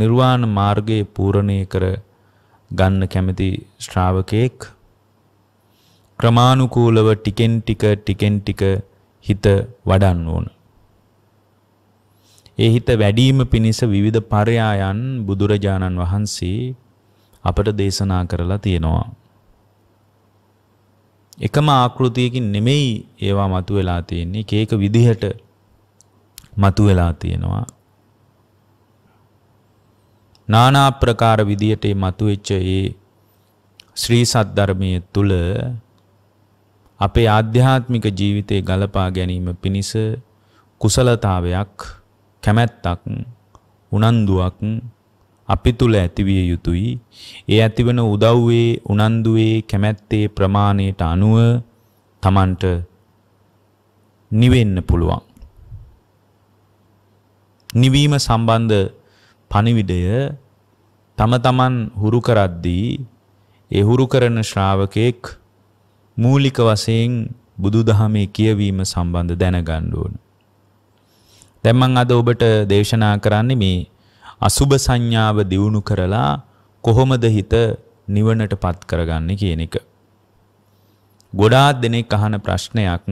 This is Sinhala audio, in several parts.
නිර්වාණ මාර්ගයේ පූර්ණේ කර ගන්න කැමති ශ්‍රාවකෙක් ක්‍රමානුකූලව ටිකෙන් ටික ටිකෙන් ටික හිත වඩන්න ඕන. ඒ හිත වැඩිම පිණිස විවිධ පරයායන් බුදුරජාණන් වහන්සේ අපට දේශනා කරලා තියෙනවා. එකම ආකෘතියකින් නෙමෙයි ඒවා මතුවලා තියෙන්නේ. එක එක විදිහට මතුවලා තියෙනවා. නානා ප්‍රකාර විදියට මේ මතුවෙච්ච ඒ ශ්‍රී සද්ධර්මයේ තුල අපේ ආධ්‍යාත්මික ජීවිතේ ගලපා ගැනීම පිණිස කුසලතාවයක් කැමැත්තක් උනන්දුවක් අපි තුල ඇතිවිය යුතුයි ඒ ඇතිවන උදව්වේ උනන්දුවේ කැමැත්තේ ප්‍රමාණයට අනුව Tamanට නිවෙන්න පුළුවන් නිවීම සම්බන්ධ පණිවිඩය තම තමන් හුරු කරද්දී ඒ හුරු කරන ශ්‍රාවකෙක් මූලික වශයෙන් බුදුදහමේ කියවීම සම්බන්ධ දැනගන්න ඕන. දැන් මම අද ඔබට දේශනා කරන්නේ මේ අසුබ සංඥාව දියුණු කරලා කොහොමද හිත නිවනටපත් කරගන්නේ කියන එක. ගොඩාක් දෙනෙක් අහන ප්‍රශ්නයක්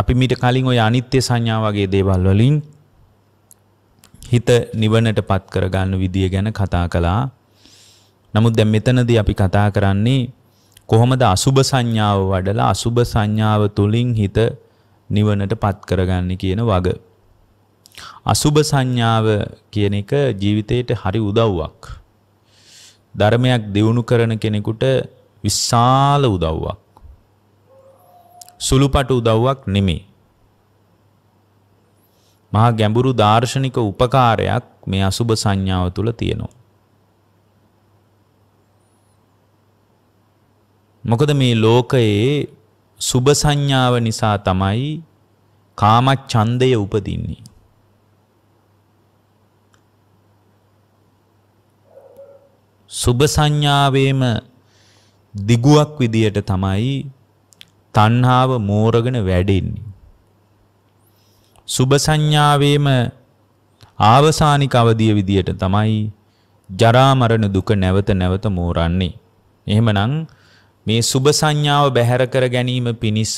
අපි මීට කලින් ওই අනිත්‍ය සංඥා වගේ දේවල් වලින් හිත නිවනට පත් කරගන්න විදිය ගැන කතා කළා. නමුත් දැන් මෙතනදී අපි කතා කරන්නේ කොහොමද අසුභ සංඥාව වඩලා අසුභ සංඥාව තුලින් හිත නිවනට පත් කරගන්නේ කියන වග. අසුභ සංඥාව කියන එක ජීවිතේට හරි උදව්වක්. ධර්මයක් දියුණු කරන කෙනෙකුට විශාල උදව්වක්. සුළුපටු උදව්වක් නෙමෙයි. මහා ගැඹුරු දාර්ශනික උපකාරයක් මේ අසුභ සංඥාව තුල තියෙනවා. මොකද මේ ලෝකයේ සුභ සංඥාව නිසා තමයි කාම ඡන්දය උපදින්නේ. සුභ සංඥාවේම දිගුවක් විදියට තමයි තණ්හාව මෝරගෙන වැඩෙන්නේ. සුභ සංඥාවේම ආවසානික අවදිය විදියට තමයි ජරා මරණ දුක නැවත නැවත මෝරන්නේ. එහෙමනම් මේ සුභ සංඥාව බැහැර කර ගැනීම පිණිස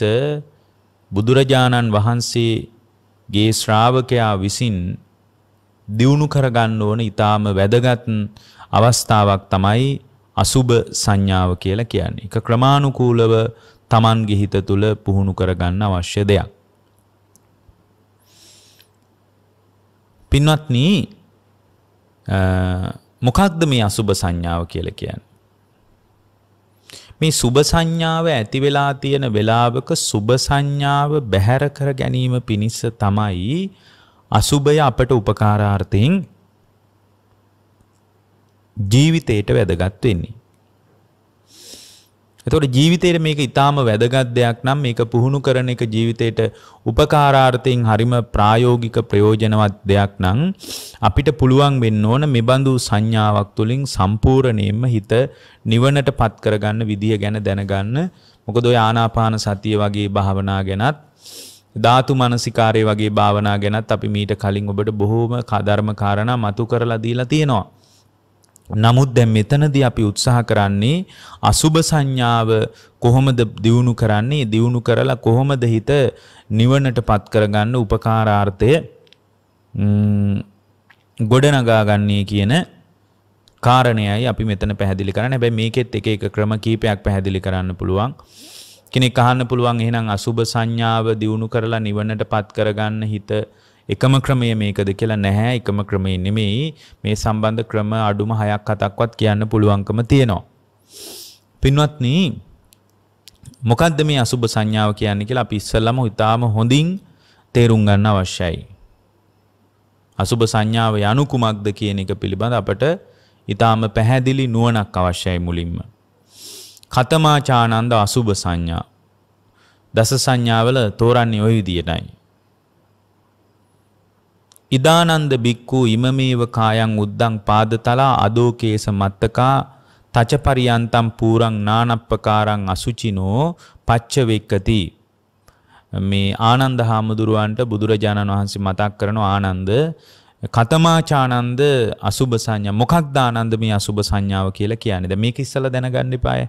බුදුරජාණන් වහන්සේගේ ශ්‍රාවකයා විසින් දියුණු කරගන්න ඕන ඊටාම වැදගත් අවස්ථාවක් තමයි අසුභ සංඥාව කියලා කියන්නේ. ඒක ක්‍රමානුකූලව Taman ගිහිත තුල පුහුණු කරගන්න අවශ්‍ය දෙයක්. පින්වත්න මොකක්ද මේ අසුභ සංඥාව කියල කියන්න. මේ සුභ සංඥාව ඇති වෙලා තියෙන වෙලාවක සුභ සංඥාව බැහැර කර ගැනීම පිණිස තමයි අසුභය අපට උපකාරාර්ථයෙන් ජීවිතයට වැදගත් වෙන්නේ. එතකොට ජීවිතේට මේක ඊටාම වැදගත් දෙයක් නම් මේක පුහුණු කරන එක ජීවිතේට උපකාරාර්ථයෙන් හරිම ප්‍රායෝගික ප්‍රයෝජනවත් දෙයක් නම් අපිට පුළුවන් වෙන්න ඕන මෙබඳු සංඥාවක් තුලින් සම්පූර්ණයෙන්ම හිත නිවනටපත් කරගන්න විදිය ගැන දැනගන්න. මොකද ඔය ආනාපාන සතිය වගේ භාවනා ගැනත් ධාතු මනසිකාරය වගේ භාවනා ගැනත් අපි මීට කලින් ඔබට බොහෝම කර්ම කාරණා මතු කරලා දීලා තියෙනවා. නමුත් දැන් මෙතනදී අපි උත්සාහ කරන්නේ අසුබ සංඥාව කොහොමද දියුණු කරන්නේ දියුණු කරලා කොහොමද හිත නිවනටපත් කරගන්න උපකාරාර්ථය ගොඩනගා ගන්නේ කියන කාරණයයි අපි මෙතන පැහැදිලි කරන්නේ. හැබැයි මේකෙත් එක එක ක්‍රම කීපයක් පැහැදිලි කරන්න පුළුවන්. කෙනෙක් අහන්න පුළුවන් එහෙනම් අසුබ සංඥාව දියුණු කරලා නිවනටපත් කරගන්න හිත එකම ක්‍රමය මේකද කියලා නැහැ එකම ක්‍රමය නෙමෙයි මේ සම්බන්ධ ක්‍රම අඩුම 6ක් 7ක්වත් කියන්න පුළුවන්කම තියෙනවා. පින්වත්නි මොකක්ද මේ අසුබ සංඥාව කියන්නේ කියලා අපි ඉස්සෙල්ලාම ඉතාම හොඳින් තේරුම් ගන්න අවශ්‍යයි. අසුබ සංඥාව යනු කුමක්ද කියන එක පිළිබඳ අපට ඉතාම පැහැදිලි නුවණක් අවශ්‍යයි මුලින්ම. කතමාචානන්ද අසුබ සංඥා. දස සංඥාවල තෝරන්නේ ওই විදියටයි. ඉදානන්ද බික්කූ ඉමමේව කායන් උද්දං පාදතලා අදෝකේස මත්තකා තචපරියන්තම් පූරං නානප්පකාරං අසුචිනෝ පච්ච වෙක්කති මේ ආනන්ද හාමුදුරුවන්ට බුදුරජාණන් වහන්සේ මතක් කරන ආනන්ද කතමාචානන්ද අසුභ සංඥා මොකක්ද ආනන්ද මේ අසුභ සංඥාව කියලා කියන්නේ. දැන් මේක ඉස්සලා දැනගන්න එපාය.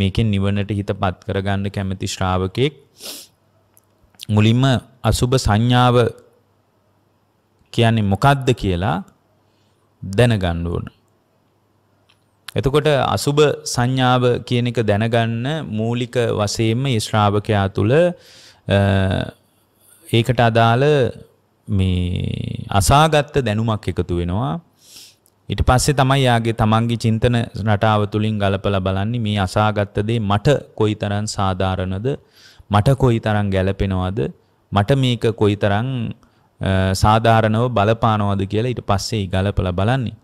මේකෙන් නිවනට හිතපත් කරගන්න කැමති ශ්‍රාවකෙක් මුලින්ම අසුභ සංඥාව කියන්නේ මොකක්ද කියලා දැනගන්න ඕන. එතකොට අසුබ සංඥාව කියන එක දැනගන්න මූලික වශයෙන්ම ශ්‍රාවකයා තුළ ඒකට අදාළ මේ අසාගත්ත දැනුමක් එකතු වෙනවා. ඊට පස්සේ තමයි යාගේ තමන්ගේ චින්තන රටාව තුලින් ගලපලා බලන්නේ මේ අසාගත්ත දේ මට කොයිතරම් සාධාරණද මට කොයිතරම් ගැළපෙනවද මට මේක කොයිතරම් සාධාරණව බලපානවද කියලා ඊට පස්සේ ගලපලා බලන්නේ.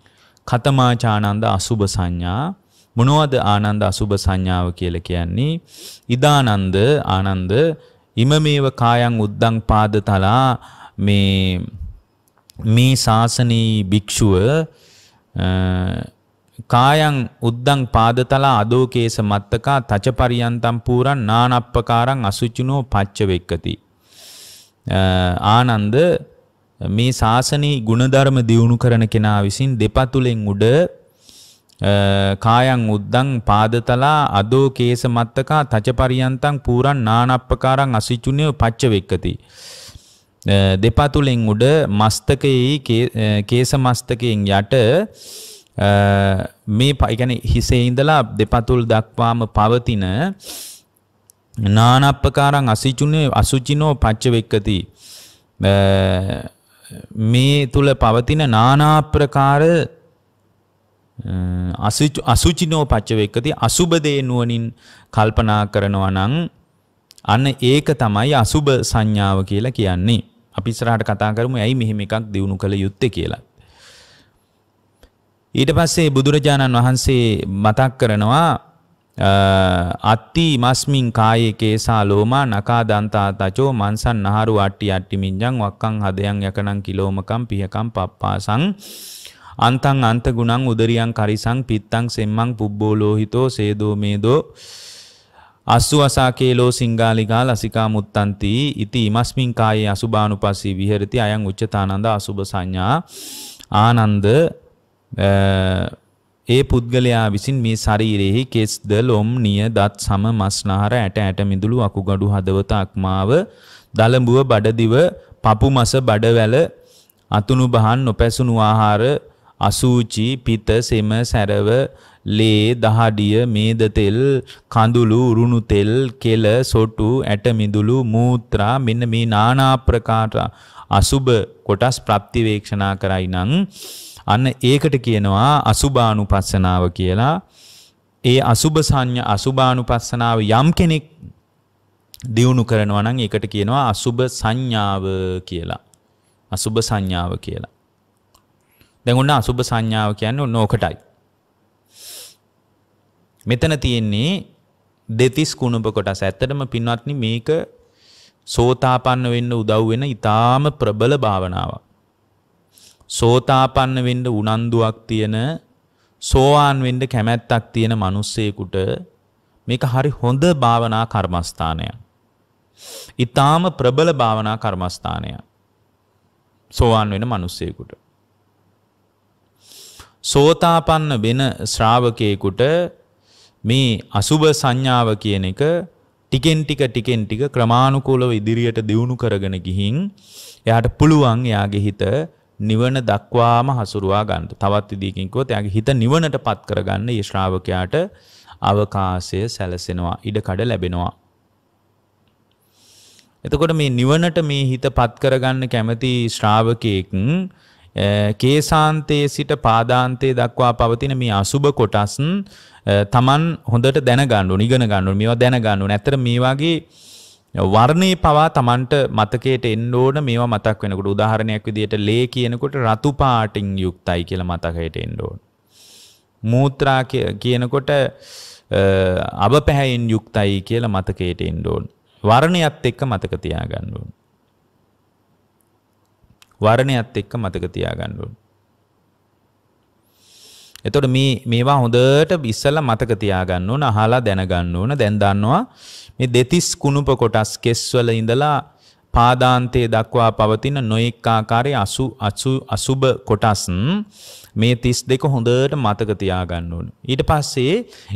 කතමාචානන්ද අසුභ සංඥා මොනවද ආනන්ද අසුභ සංඥාව කියලා කියන්නේ? ඉදානන්ද ආනන්ද ඉමමේව කායන් උද්දං පාද තලා මේ මේ ශාසනී භික්ෂුව කායන් උද්දං පාදතලා අදෝකේස මත්තකා තචපරියන්තම් පූරන් නානප්පකාරං අසුචිනෝ පච්චවෙක්කති ආනන්ද මේ ශාසනයේ ගුණධර්ම දියුණු කරන කෙනා විසින් දෙපතුලෙන් උඩ කායන් උද්දං පාදතලා අදෝ කේස මත්තකා තචපරියන්තං පූරන් නානප්පකාරං අසිචුණය පච්චවෙක්කති. දෙපතුලෙන් උඩ මස්තකයේ කේස මස්තකයෙන් යට මේ පයිගැන හිසේ ඉඳලා දෙපතුල් දක්වාම පවතින නානප්පකාරං අසිචුනේ අසුචිනෝ පච්ච වෙක්කති මේ තුල පවතින নানা ප්‍රකාර අසුචිනෝ පච්ච වෙක්කති අසුබ දේ නුවණින් කල්පනා කරනවා නම් අන්න ඒක තමයි අසුබ සංඥාව කියලා කියන්නේ. අපි ඉස්සරහට කතා කරමු ඇයි මෙහෙම එකක් දිනු කළ යුත්තේ කියලා. ඊට පස්සේ බුදුරජාණන් වහන්සේ මතක් කරනවා අත්ති මස්මින් කායේ කේසා ලෝමා නකා දන්තා තචෝ මන්සන් නහරු අට්ටි අට්ටි මින්ජං වක්කං හදයන් යකනං කිලෝමකම් පිහකම් පප්පාසං අන්තං අන්ත ගුණං උදරියං කරිසං පිත්තං සෙම්මං පුබ්බෝ ලෝහිතෝ සේදෝ මේදෝ අස්සුවසාකේලෝ සිංගාලිකා ලසිකා මුත්තන්ති ඉති ඉමස්මින් කායේ අසුභානුපස්සී විහෙරති අයං උච්චතානන්ද අසුභ සංඥා ආනන්ද ඒ පුද්ගලයා විසින් මේ ශරීරෙහි කෙස්ද ලොම් නිය දත් සම මස්නහර ඇට ඇට මිදුළු අකුගඩු හදවත අක්මාව දලඹුව බඩදිව පපු මස බඩවැල අතුණු බහන් නොපැසුණු ආහාර අසූචි පිත සෙම සැරව ලේ දහඩිය මේද තෙල් කඳුළු උරුණු තෙල් කෙල සොටු ඇට මිදුළු මූත්‍රා මෙන්න මේ নানা ප්‍රකාර අසුබ කොටස් ප්‍රත්‍යවේක්ෂණා කරයි නම් අන්න ඒකට කියනවා අසුභානුපස්සනාව කියලා. ඒ අසුභ සංඥා අසුභානුපස්සනාව යම් කෙනෙක් දියුණු කරනවා නම් ඒකට කියනවා අසුභ සංඥාව කියලා. අසුභ සංඥාව කියලා. දැන් ඔන්න අසුභ සංඥාව කියන්නේ ඔන්න ඕකටයි. මෙතන තියෙන්නේ දෙතිස් කුණප කොටස. ඇත්තටම පින්වත්නි මේක සෝතාපන්න වෙන්න උදව් වෙන ඊටාම ප්‍රබල භාවනාවක්. සෝතාපන්න වෙන්න උනන්දුවක් තියෙන සෝවාන් වෙන්න කැමැත්තක් තියෙන මිනිස්සෙකුට මේක හරි හොඳ භාවනා කර්මස්ථානයක්. ඊටාම ප්‍රබල භාවනා කර්මස්ථානයක්. සෝවාන් වෙන මිනිස්සෙකුට. සෝතාපන්න වෙන ශ්‍රාවකයෙකුට මේ අසුබ සංඥාව කියන එක ටිකෙන් ටික ටිකෙන් ටික ක්‍රමානුකූලව ඉදිරියට දියුණු කරගෙන ගිහින් එයාට පුළුවන් එයාගේ හිත නිවන දක්වාම හසුරුවා ගන්න. තවත් විදිහකින් කිව්වොත් එයාගේ හිත නිවනටපත් කරගන්න මේ ශ්‍රාවකයාට අවකාශය සැලසෙනවා, ඉඩකඩ ලැබෙනවා. එතකොට මේ නිවනට මේ හිතපත් කරගන්න කැමති ශ්‍රාවකයෙක් කේසාන්තයේ සිට පාදාන්තයේ දක්වා පවතින මේ අසුබ කොටස් තමන් හොඳට දැනගන්න ඕන, ඉගෙන ගන්න ඕන, මේවා දැනගන්න ඕන. ඇත්තට මේ වගේ වර්ණය පවා තමන්ට මතකයට එන්න ඕන මේවා මතක් වෙනකොට උදාහරණයක් විදිහට ලේ කියනකොට රතු පාටින් යුක්තයි කියලා මතකයට එන්න ඕන. මූත්‍රා කියනකොට අවපැහැයෙන් යුක්තයි කියලා මතකයට එන්න ඕන. වර්ණයත් එක්ක මතක තියාගන්න ඕන. වර්ණයත් එක්ක මතක තියාගන්න ඕන. එතකොට මේ මේවා හොඳට ඉස්සලා මතක තියාගන්න ඕන අහලා දැනගන්න ඕන දැන් දන්නවා මේ දෙතිස් කුණුප කොටස් කෙස්වල ඉඳලා පාදාන්තයේ දක්වා පවතින නොයෙක් ආකාරයේ අසු අසු අසුබ කොටස් මේ 32 හොඳට මතක තියාගන්න ඕන. ඊට පස්සේ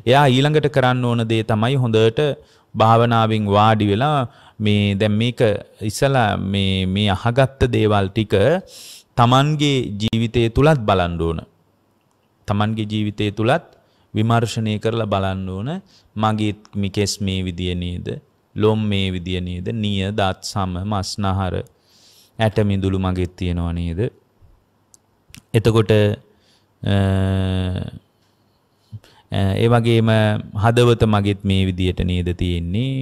එයා ඊළඟට කරන්න ඕන දේ තමයි හොඳට භාවනාවෙන් වාඩි වෙලා මේ දැන් මේක ඉස්සලා මේ මේ අහගත්ත දේවල් ටික Tamanගේ ජීවිතය තුලත් බලන්න ඕන. තමන්ගේ ජීවිතය තුළත් විමර්ශනය කරලා බලන්න ඕන මගේත් මිකෙස් මේ විදිය නේද ලොම් මේ විදිය නේද නිය දත් සම මස්නහර ඇට මිදුළු මගෙත් තියෙනවා නේද එතකොට ඒ වගේම හදවත මගෙත් මේ විදියට නේද තියෙන්නේ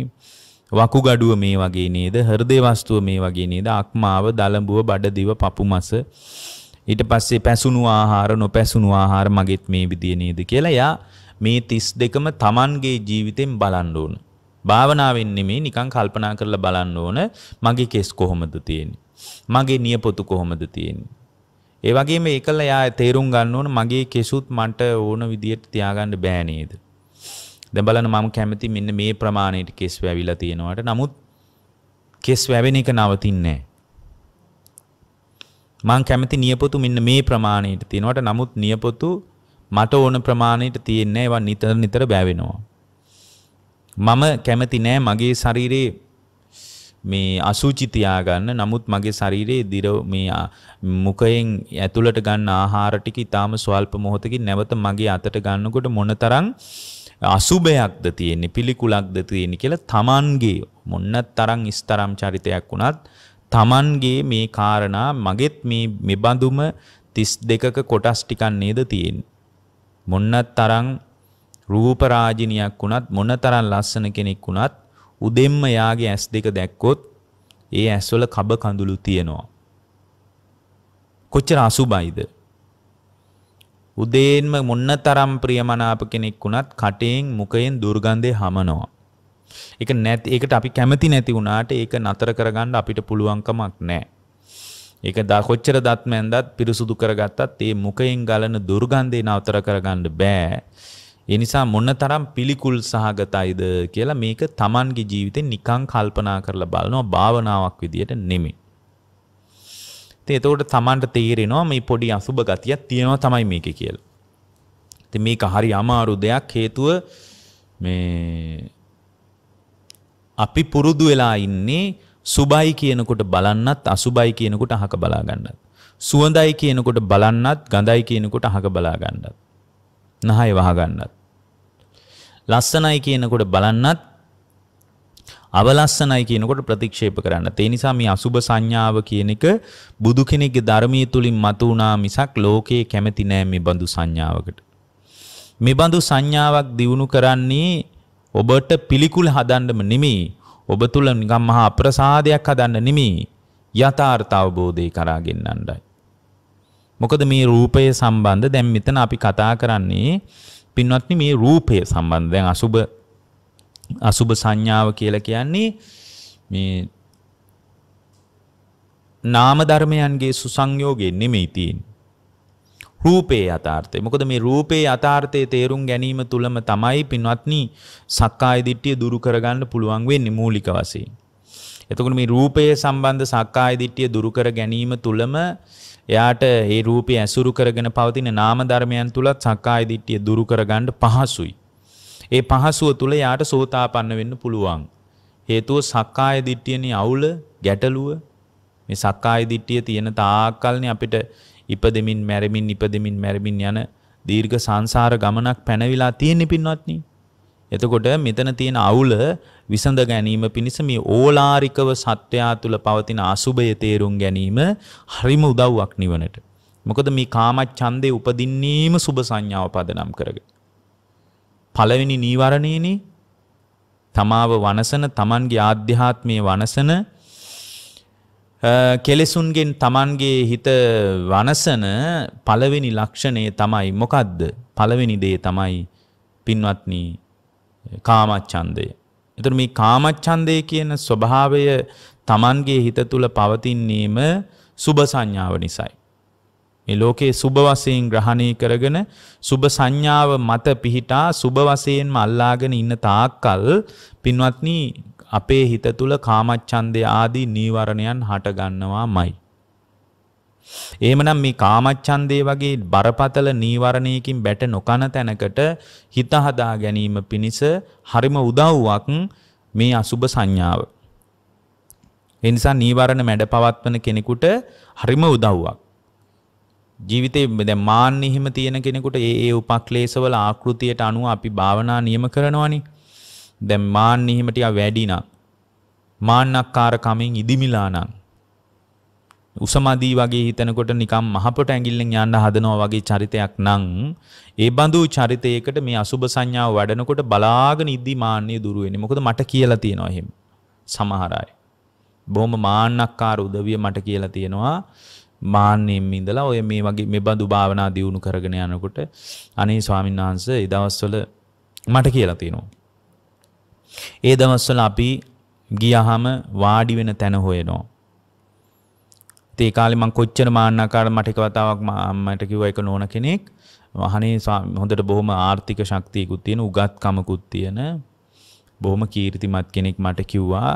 වකුගඩුව මේ වගේ නේද හෘදේ වස්තුව මේ වගේ නේද අක්මාව දලඹුව බඩදිව පපුමස ඊට පස්සේ පැසුණු ආහාර නොපැසුණු ආහාර මගෙත් මේ විදිය නේද කියලා එයා මේ 32ම Tamanගේ ජීවිතෙන් බලන්න ඕන. භාවනාවෙන් නෙමෙයි නිකන් කල්පනා කරලා බලන්න ඕන මගේ කෙස් කොහොමද තියෙන්නේ. මගේ නියපොතු කොහොමද තියෙන්නේ. ඒ වගේම ඒකල යා තේරුම් ගන්න ඕන මගේ කෙසුත් මන්ට ඕන විදියට තියාගන්න බෑ නේද? දැන් බලන්න මම කැමති මෙන්න මේ ප්‍රමාණයට කෙස් වැවිලා තියෙනවට. නමුත් කෙස් වැවෙන එක නවතින්නේ නැහැ. මං කැමති නියපොතු මෙන්න මේ ප්‍රමාණයට තියෙනවට නමුත් නියපොතු මට ඕන ප්‍රමාණයට තියෙන්නේ ඒවා නිතර නිතර බෑවෙනවා. මම කැමති නෑ මගේ ශරීරයේ මේ අසුචි තියාගන්න නමුත් මගේ ශරීරයේ දිර මේ මුඛයෙන් ඇතුළට ගන්න ආහාර ටික ඊටාම ස්වල්ප මොහොතකින් නැවත මගේ අතට ගන්නකොට මොනතරම් අසුබයක්ද තියෙන්නේ පිළිකුලක්ද තියෙන්නේ කියලා Tamanගේ මොන්න තරම් ඉස්තරම් චරිතයක් වුණත් Tamanගේ මේ කාරණා මගෙත් මේ මෙබඳුම 32ක කොටස් ටිකක් නේද තියෙන්නේ. මොන්නතරම් රූප රාජිනියක් වුණත් මොනතරම් ලස්සන කෙනෙක් වුණත් උදෙන්ම යාගේ ඇස් දෙක දැක්කොත් ඒ ඇස්වල කබ කඳුළු තියෙනවා. කොච්චර අසුබයිද? උදේන්ම මොන්නතරම් ප්‍රියමනාප කෙනෙක් වුණත් කටෙන් මුඛයෙන් දුර්ගන්ධය හමනවා. එක නැති ඒකට අපි කැමති නැති වුණාට ඒක නතර කරගන්න අපිට පුළුවන්කමක් නැහැ. ඒක දා කොච්චර දත් මැන්දත් පිරිසුදු කරගත්තත් ඒ මුඛයෙන් ගලන දුර්ගන්ධය නතර කරගන්න බෑ. ඒ නිසා මොනතරම් පිළිකුල් සහගතයිද කියලා මේක Tamanගේ ජීවිතේ නිකං කල්පනා කරලා බලනවා භාවනාවක් විදියට නෙමෙයි. ඉතින් එතකොට Tamanට තේරෙනවා මේ පොඩි අසුබ ගතියක් තියෙනවා තමයි මේකේ කියලා. ඉතින් මේක හරි අමාරු දෙයක් හේතුව මේ අපි පුරුදු වෙලා ඉන්නේ සුබයි කියනකොට බලන්නත් අසුබයි කියනකොට අහක බලා ගන්නත්. සුවඳයි කියනකොට බලන්නත් ගඳයි කියනකොට අහක බලා ගන්නත්. නහය වහ ගන්නත්. ලස්සනයි කියනකොට බලන්නත් අවලස්සනයි කියනකොට ප්‍රතික්ෂේප කරන්න. ඒ නිසා මේ අසුබ සංඥාව කියන එක බුදු කෙනෙක්ගේ ධර්මයේ තුලින් මතුවනා මිසක් ලෝකේ කැමති නෑ මේ බඳු සංඥාවකට. මේ බඳු සංඥාවක් දිනු කරන්නේ ඔබට පිළිකුල් හදන්නම නෙමෙයි ඔබ තුල නිකම් මහා අප්‍රසාදයක් හදන්න නෙමෙයි යථාර්ථ අවබෝධය කරා ගෙන්නන්නයි මොකද මේ රූපය සම්බන්ධ දැන් මෙතන අපි කතා කරන්නේ පින්වත්නි මේ රූපය සම්බන්ධ දැන් අසුබ අසුබ සංඥාව කියලා කියන්නේ මේ නාම ධර්මයන්ගේ සුසංයෝගයෙන් නෙමෙයි තියෙන්නේ රූපේ යථාර්ථය. මොකද මේ රූපේ යථාර්ථය තේරුම් ගැනීම තුලම තමයි පින්වත්නි සක්කාය දිට්ඨිය දුරු කරගන්න පුළුවන් වෙන්නේ මූලික වශයෙන්. එතකොට මේ රූපයේ සම්බන්ධ සක්කාය දිට්ඨිය දුරු කර ගැනීම තුලම එයාට ඒ රූපය ඇසුරු කරගෙන පවතින නාම ධර්මයන් තුලත් සක්කාය දිට්ඨිය දුරු කරගන්න පහසුයි. ඒ පහසුව තුල එයාට සෝතාපන්න වෙන්න පුළුවන්. හේතුව සක්කාය දිට්ඨියනේ අවුල, ගැටලුව. මේ සක්කාය දිට්ඨිය තියෙන තාක්කල්නේ අපිට ඉපදෙමින් මැරමින් ඉපදෙමින් මැරමින් යන දීර්ඝ සංසාර ගමනක් පැනවිලා තියෙන පින්වත්නි. එතකොට මෙතන තියෙන අවුල විසඳ ගැනීම පිණිස මේ ඕලාරිකව සත්‍යයා තුළ පවතින අසුභය තේරුම් ගැනීම හරිම උදව්වක් නිවනට. මොකද මේ කාමච්ඡන්දේ උපදින්නේම සුභ සංඥාව පදනම් කරගෙන. පළවෙනි නීවරණේනේ තමාව වනසන තමන්ගේ ආධ්‍යාත්මයේ වනසන කෙලෙසුන්ගෙන් තමන්ගේ හිත වනසන පළවෙනි ලක්ෂණය තමයි මොකක්ද පළවෙනි දේ තමයි පින්වත්නී කාමච්චන්දය. එතුර මේ කාමච්චන්දය කියන ස්වභාවය තමන්ගේ හිත තුළ පවතින්නේම සුභ සංඥාව නිසයි. මේ ලෝකයේ සුභ වසයෙන් ග්‍රහණය කරගෙන සුභ සංඥාව මත පිහිටා සුභ වසයෙන්ම අල්ලාගෙන ඉන්න තාක්කල් පින්වත්නී අපේ හිත තුල කාමච්ඡන්දය ආදී නීවරණයන් හටගන්නවාමයි. එහෙමනම් මේ කාමච්ඡන්දේ වගේ බරපතල නීවරණයකින් බැට නොකන තැනකට හිත හදා ගැනීම පිණිස හරිම උදව්වක් මේ අසුබ සංඥාව. ඒ නිසා නීවරණ මැඩ පවත්වන කෙනෙකුට හරිම උදව්වක්. ජීවිතේ දැන් මාන්න හිම තියෙන කෙනෙකුට ඒ ඒ උපක්ලේශවල ආකෘතියට අනුව අපි භාවනා නියම කරනවනේ. දැන් මාන්න එහෙම ටිකක් වැඩි නම් මාන්නක්කාරකමෙන් ඉදිමිලා නම් උසමදී වගේ හිතනකොට නිකම් මහපොට ඇඟිල්ලෙන් යන්න හදනවා වගේ චරිතයක් නම් ඒ බඳු චරිතයකට මේ අසුබ සංඥාව වඩනකොට බලාගෙන ඉද්දි මාන්නේ දුරු වෙන්නේ. මොකද මට කියලා තියෙනවා එහෙම. සමහර අය. බොහොම මාන්නක්කාර උදවිය මට කියලා තියෙනවා. මාන්නෙම් ඉඳලා ඔය මේ වගේ මේ බඳු භාවනා දියුණු කරගෙන යනකොට අනේ ස්වාමීන් වහන්සේ ඒ දවස්වල මට කියලා තියෙනවා. ඒ දවස්වල අපි ගියහම වාඩි වෙන තැන හොයනවා. ඉතින් ඒ කාලේ මම කොච්චර මාන්නකාර මට එක වතාවක් මට කිව්වා එක නෝන කෙනෙක් වහනේ හොඳට බොහොම ආර්ථික ශක්තියකුත් තියෙන උගත්කමකුත් තියෙන බොහොම කීර්තිමත් කෙනෙක් මට කිව්වා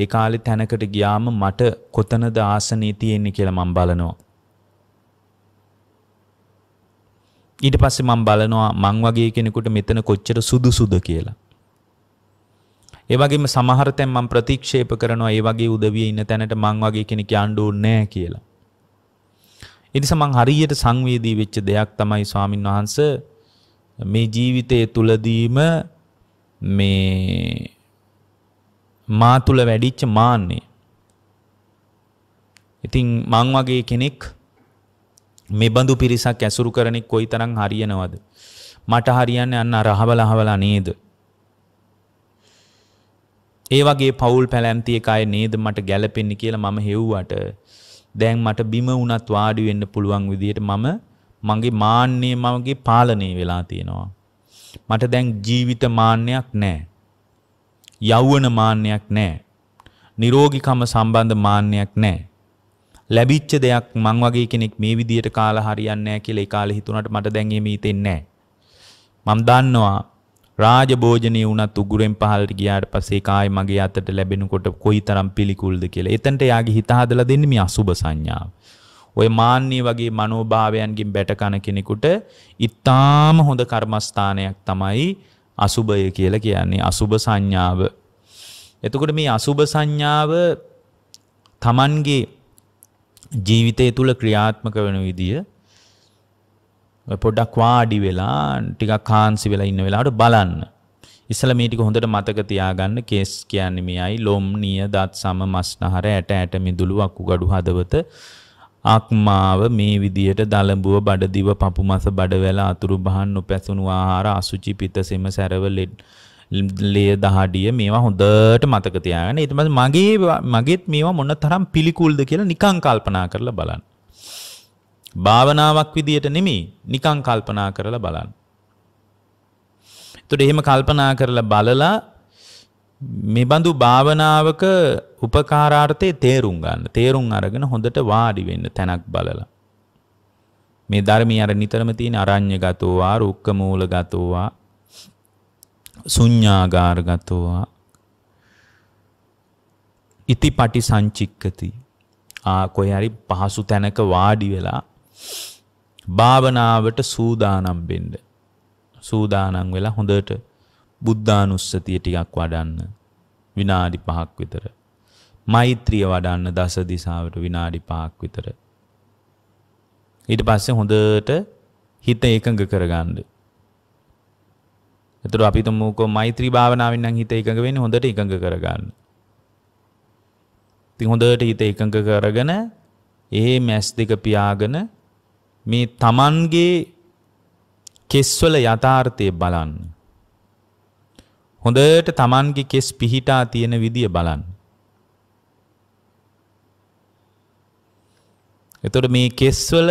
ඒ කාලේ තැනකට ගියාම මට කොතනද ආසනේ තියෙන්නේ කියලා මම බලනවා. ඊට පස්සේ මම බලනවා මං වගේ කෙනෙකුට මෙතන කොච්චර සුදුසුද කියලා. ඒවගේම සමහරතැන් මං ප්‍රතික්ෂේප කරනවා ඒ වගේ උදවිය ඉන්න තැනට මං වගේ කෙනෙක් යන්න ඕනේ නැහැ කියලා. ඉතින් මං හරියට සංවේදී වෙච්ච දෙයක් තමයි ස්වාමින් වහන්ස මේ ජීවිතයේ තුලදීම මේ මා තුල වැඩිච්ච මාන්නේ. ඉතින් මං වගේ කෙනෙක් මේ බඳු පිරිසක් ඇසුරු කරණෙක් කොයිතරම් හරියනවද? මට හරියන්නේ අන්න අර අහවලා අහවලා නේද? ඒ වගේ පවුල් පැලැම්තිය කය නේද මට ගැලපෙන්නේ කියලා මම හෙව්වට දැන් මට බිම වුණත් වාඩි වෙන්න පුළුවන් විදියට මම මගේ මාන්නේ මගේ පාලනය වෙලා තියෙනවා. මට දැන් ජීවිත මාන්නයක් නැහැ. යෞවන මාන්නයක් නැහැ. නිරෝගිකම සම්බන්ධ මාන්නයක් නැහැ. ලැබිච්ච දෙයක් මං වගේ කෙනෙක් මේ විදියට කාලා හරියන්නේ නැහැ කියලා ඒ කාලේ හිතුණාට මට දැන් එහෙම හිතෙන්නේ නැහැ. මම දන්නවා රාජභෝජනය වුණත් උගුරෙන් පහලට ගියාට පස්සේ කායි මගේ අතට ලැබෙනකොට කොයි තරම් පිළිකුල්ද කියලා. එතනට යාගේ හිත හදලා දෙන්නේ මේ අසුබ සංඥාව. ඔය මාන්නේ වගේ මනෝභාවයන්ගෙන් බැටකන කෙනෙකුට ඉතාම හොඳ කර්මස්ථානයක් තමයි අසුභය කියලා කියන්නේ අසුභ සංඥාව. එතකොට මේ අසුභ සංඥාව Tamanගේ ජීවිතය තුළ ක්‍රියාත්මක වෙන විදිය පොඩ්ඩක් වාඩි වෙලා ටිකක් කාන්සි වෙලා ඉන්න වෙලාවට බලන්න. ඉස්සලා මේ ටික හොඳට මතක තියාගන්න කේස් කියන්නේ මෙයයි ලොම් නිය දත් සම මස්නහර ඇට ඇට මිදුළු අකුගඩු හදවත ආක්මාව මේ විදියට දලඹුව බඩදිව පපු මස බඩවැල අතුරු බහන් නොපැසුණු ආහාර අසුචි පිතසෙම සැරව ලෙඩ් ලේ දහඩිය මේවා හොඳට මතක තියාගන්න. ඊට පස්සේ මගේ මගෙත් මේවා මොන තරම් පිළිකුල්ද කියලා නිකං කල්පනා කරලා බලන්න. භාවනාවක් විදියට නෙමෙයි නිකං කල්පනා කරලා බලන්න. එතකොට එහෙම කල්පනා කරලා බලලා මෙබඳු භාවනාවක උපකාරාර්ථේ තේරුම් ගන්න. තේරුම් අරගෙන හොඳට වාඩි වෙන්න තැනක් බලලා. මේ ධර්මයේ අර නිතරම තියෙන අරඤ්‍යගතෝවා, රුක්කමූලගතෝවා, ශුඤ්ඤාගාරගතෝවා, ඉතිපටි සංචික්කති. ආ කොහේ හරි පහසු තැනක වාඩි වෙලා භාවනාවට සූදානම් වෙන්න. සූදානම් වෙලා හොඳට බුද්ධානුස්සතිය ටිකක් වඩන්න විනාඩි 5ක් විතර. මෛත්‍රිය වඩන්න දස දිසාවට විනාඩි 5ක් විතර. ඊට පස්සේ හොඳට හිත එකඟ කරගන්න. එතකොට අපි තුමුකෝ මෛත්‍රී භාවනාවෙන් නම් හිත එකඟ වෙන්නේ හොඳට එකඟ කරගන්න. ඉතින් හොඳට හිත එකඟ කරගෙන ඒ මැස් දෙක පියාගෙන මේ තමන්ගේ කෙස්වල යථාර්ථය බලන්න. හොඳට තමන්ගේ කෙස් පිහිටා තියෙන විදිය බලන්න. එතකොට මේ කෙස්වල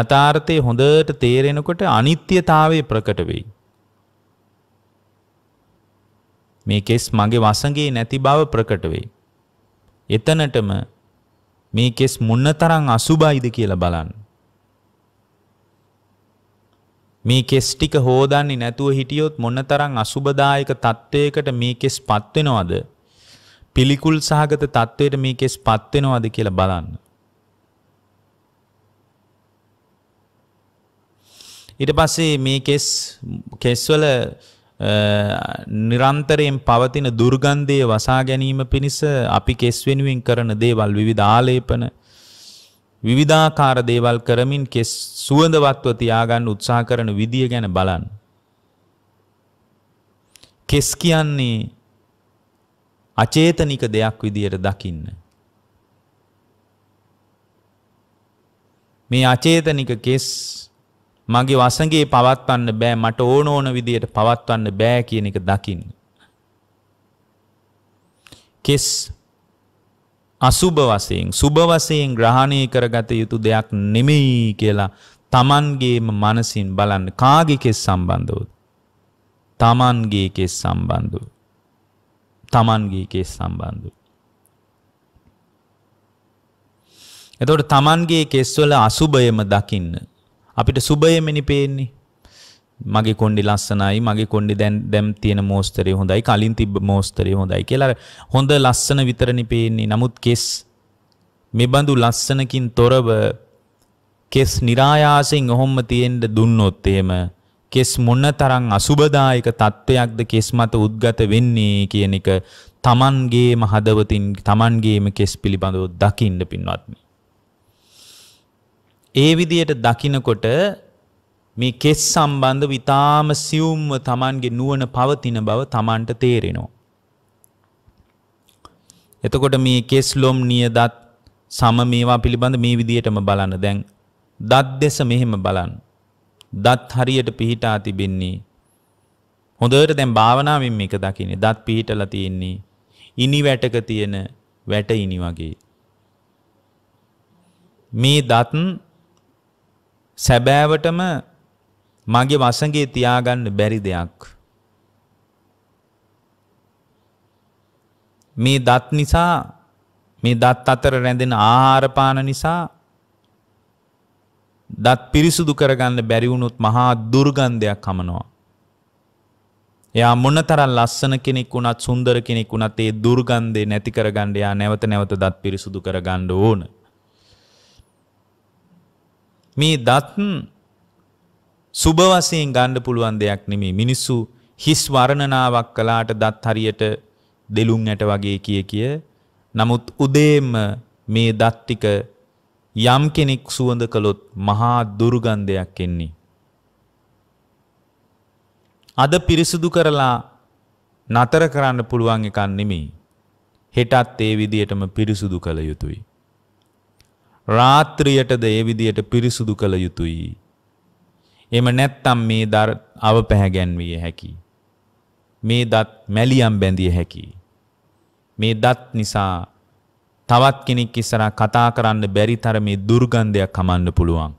යථාර්ථය හොඳට තේරෙනකොට අනිත්‍යතාවය ප්‍රකට වෙයි. මේ කෙස් මගේ වසඟේ නැති බව ප්‍රකට වෙයි. එතනටම මේ කෙස් මොනතරම් අසුබයිද කියලා බලන්න. මේ කෙස් ටික හොදන්නේ නැතුව හිටියොත් මොනතරම් අසුබදායක තත්වයකට මේ කෙස්පත් වෙනවද? පිළිකුල් සහගත තත්වයට මේ කෙස්පත් වෙනවද කියලා බලන්න. ඊට පස්සේ මේ කෙස් කෙස්වල නිරන්තරයෙන් පවතින දුර්ගන්ධය වසා ගැනීම පිණිස අපි කෙස් වෙනුවෙන් කරන දේවල් විවිධ ආලේපන විවිධාකාර දේවල් කරමින් කෙස් සුවඳවත්ව තියාගන්න උත්සාහ කරන විදිය ගැන බලන්න. කෙස් කියන්නේ අචේතනික දෙයක් විදියට දකින්න. මේ අචේතනික කෙස් මගේ වසගේ පවත්වන්න බෑ මට ඕන ඕන විදියට පවත්වන්න බෑ කියන එක දකින්න. කෙස් අසුභ වශයෙන් සුභ වශයෙන් ග්‍රහණය කරගත යුතු දෙයක් නෙමෙයි කියලා තමන්ගේම මනසින් බලන්න කාගේ කෙස් සම්බන්ධවද? තමන්ගේ කෙස් සම්බන්ධව. තමන්ගේ කෙස් සම්බන්ධව. එතකොට තමන්ගේ කෙස්වල අසුභයම දකින්න. අපිට සුභයමනි පේන්නේ. මගේ කොන්ඩි ලස්සනයි මගේ කොන්ඩි දැන් දැම් තියෙන මෝස්තරය හොඳයි කලින් තිබ මෝස්තරය හොඳයි කියලා හොඳ ලස්සන විතරණ පේන්නේ නමුත් කෙස් මෙබඳු ලස්සනකින් තොරව කෙස් නිරායාසයෙන් ඔහොම තියෙන්ට දුන්නොත් එහෙම කෙස් මොන්න තරං අසුබදායක තත්ත්වයක්ද කෙස් මත උද්ගත වෙන්නේ කියන එක තමන්ගේම හදවතින් තමන්ගේම කෙස් පිළිබඳව දකින්න පින්වත්නි. ඒ විදියට දකිනකොට මේ කෙස් සම්බන්ධ විතාම සියුම්ව තමන්ගේ නුවන පවතින බව තමන්ට තේරෙනවා. එතකොට මේ කෙස් ලොම් නියදත් සම මේවා පිළිබඳ මේ විදියටම බලන්න දැන් දත් දෙස මෙහෙම බලන්න. දත් හරියට පිහිටා තිබෙන්නේ. හොඳට දැන් භාවනාවෙන් මේක දකින්නේ දත් පිහිටලා තියෙන්නේ ඉනි වැටක තියෙන වැට ඉනි වගේ. මේ දත් සැබෑවටම මගේ වසඟේ තියාගන්න බැරි දෙයක්. මේ දත් නිසා මේ දත් අතර රැඳෙන ආහාරපාන නිසා දත් පිරිසුදු කරගන්න බැරි වුණොත් මහා දුර්ගන්ධයක් හමනවා. එයා මොනතරම් ලස්සන කෙනෙක් වුණත් සුන්දර කෙනෙක් වුණත් ඒ දුර්ගන්ධේ නැති කරගන්න එයා නැවත නැවත දත් පිරිසුදු කරගන්න ඕන. මේ දත් සුබ වශයෙන් ගන්න පුළුවන් දෙයක් නෙමෙයි. මිනිස්සු හිස් වර්ණනාවක් කළාට දත් හරියට දෙලුම් ඇට වගේ කිය කිය. නමුත් උදේම මේ දත් ටික යම් කෙනෙක් සුවඳ කළොත් මහා දුර්ගන්ධයක් එන්නේ. අද පිරිසුදු කරලා නතර කරන්න පුළුවන් එකක් නෙමෙයි. හෙටත් ඒ විදියටම පිරිසුදු කළ යුතුයි. රාත්‍රියටද ඒ විදියට පිරිසුදු කළ යුතුයි. එහෙම නැත්නම් මේ දර අවපැහැ ගැන්විය හැකි. මේ දත් මැලියම් බැඳිය හැකි. මේ දත් නිසා තවත් කෙනෙක් ඉස්සරහා කතා කරන්න බැරි තරමේ දුර්ගන්ධයක් කමන්න පුළුවන්.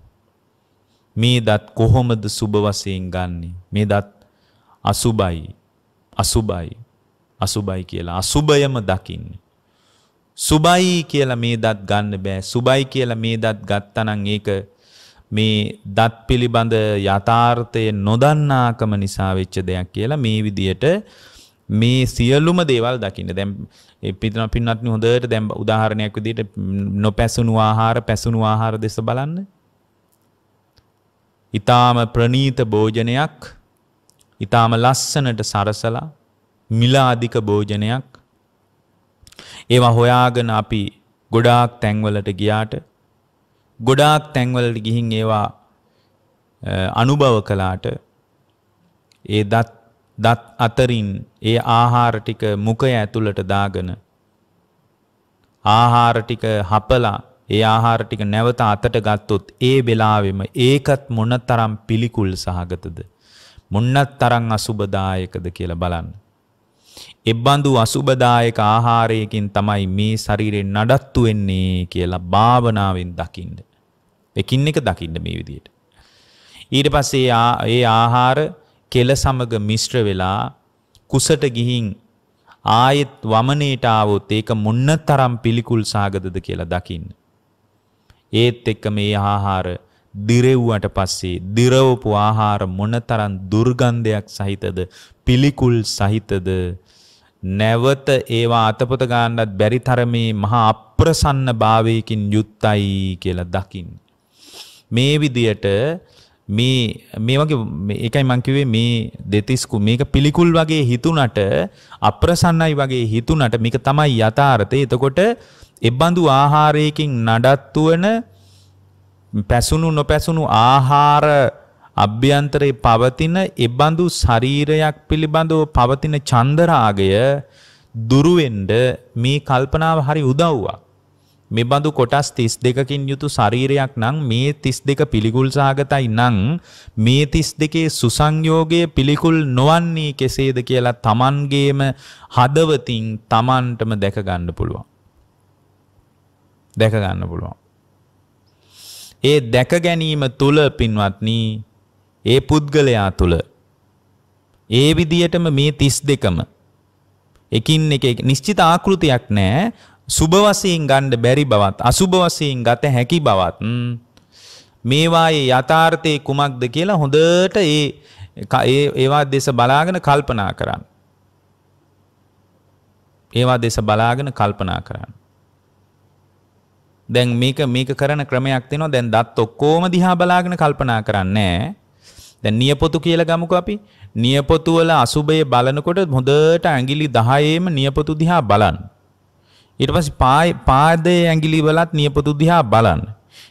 මේ දත් කොහොමද සුබ වශයෙන් ගන්නෙ? මේ දත් අසුබයි. අසුබයි. අසුබයි කියලා අසුබයම දකින්න. සුබයි කියලා මේ දත් ගන්න බෑ. සුබයි කියලා මේ දත් ගත්තනම් ඒක මේ දත් පිළිබඳ යථාර්ථය නොදන්නාකම නිසා වෙච්ච දෙයක් කියලා මේ විදියට මේ සියලුම දේවල් දකින්න දැම් පිතන පින්නත් හොඳට දැම් උදාහරණයක් විදිට නොපැසුණු ආහාර පැසුණු ආහාර දෙස බලන්න. ඉතාම ප්‍රනීත භෝජනයක් ඉතාම ලස්සනට සරසලා මිලාධික භෝජනයක් ඒවා හොයාගෙන අපි ගොඩාක් තැන්වලට ගියාට ගොඩාක් තැන්වලට ගිහින් ඒවා අනුභව කළාට ඒ දත් දත් අතරින් ඒ ආහාර ටික මුඛය ඇතුළට දාගෙන ආහාර ටික හපලා ඒ ආහාර ටික නැවත අතට ගත්තොත් ඒ වෙලාවෙම ඒකත් මොනතරම් පිළිකුල් සහගතද මොන්නතරම් අසුබදායකද කියලා බලන්න. එබ්බඳු අසුබදායක ආහාරයකින් තමයි මේ ශරීරේ නඩත්තු වෙන්නේ කියලා භාවනාවෙන් දකින්න. එකින් එක දකින්න මේ විදියට. ඊට පස්සේ ඒ ආහාර කෙල සමග මිශ්‍ර වෙලා කුසට ගිහින් ආයෙත් වමනේට ආවොත් ඒක මොන්න තරම් පිළිකුල් සාගතද කියලා දකින්න. ඒත් එක්ක මේ ආහාර දිරෙව්වට පස්සේ දිරවපු ආහාර මොනතරම් දුර්ගන්ධයක් සහිතද පිළිකුල් සහිතද නැවත ඒවා අතපොත ගන්නත් බැරි තරමේ මහා අප්‍රසන්න භාවයකින් යුක්තයි කියලා දකින්න. මේ විදියට මේ මේ වගේ එකයි මංකිවේ මේ දෙතිස්කු මේක පිළිකුල් වගේ හිතුනට අප්‍රසන්නයි වගේ හිතුනට මේක තමයි යථාර්ථය. එතකොට එබඳු ආහාරයකින් නඩත්තු වෙන පැසුණු නොපැසුණු ආහාර අභ්‍යන්තරේ පවතින එබඳු ශරීරයක් පිළිබඳව පවතින චන්දරාගය දුරුවෙන්ඩ මේ කල්පනාව හරි උදව්වක්. මෙබඳු කොටස් 32කින් යුතු ශරීරයක් නම් මේ 32 පිළිකුල් සහගතයි නම් මේ 32 සුසංයෝගයේ පිළිකුල් නොවන්නේ කෙසේද කියලා Tamanගේම හදවතින් Tamanටම දැක ගන්න පුළුවන්. දැක ගන්න පුළුවන්. ඒ දැක ගැනීම තුල පින්වත්නි ඒ පුද්ගලයා තුල ඒ විදියටම මේ 32ම එකින් එක නිශ්චිත ආකෘතියක් නැහැ සුභ වශයෙන් ගන්න බැරි බවත් අසුභ වශයෙන් ගත හැකි බවත් මේවායේ යථාර්ථයේ කුමක්ද කියලා හොඳට ඒ ඒවා දෙස බලාගෙන කල්පනා කරන්න. ඒවා දෙස බලාගෙන කල්පනා කරන්න. දැන් මේක මේක කරන ක්‍රමයක් තියෙනවා දැන් දත් ඔක්කොම දිහා බලාගෙන කල්පනා කරන්නේ දැන් නියපොතු කියලා ගමුකෝ අපි නියපොතු වල අසුබය බලනකොට හොඳට ඇඟිලි 10ෙම නියපොතු දිහා බලන්න ඊට පස්සේ පාය පාදයේ ඇඟිලි වලත් නියපොතු දිහා බලන්න.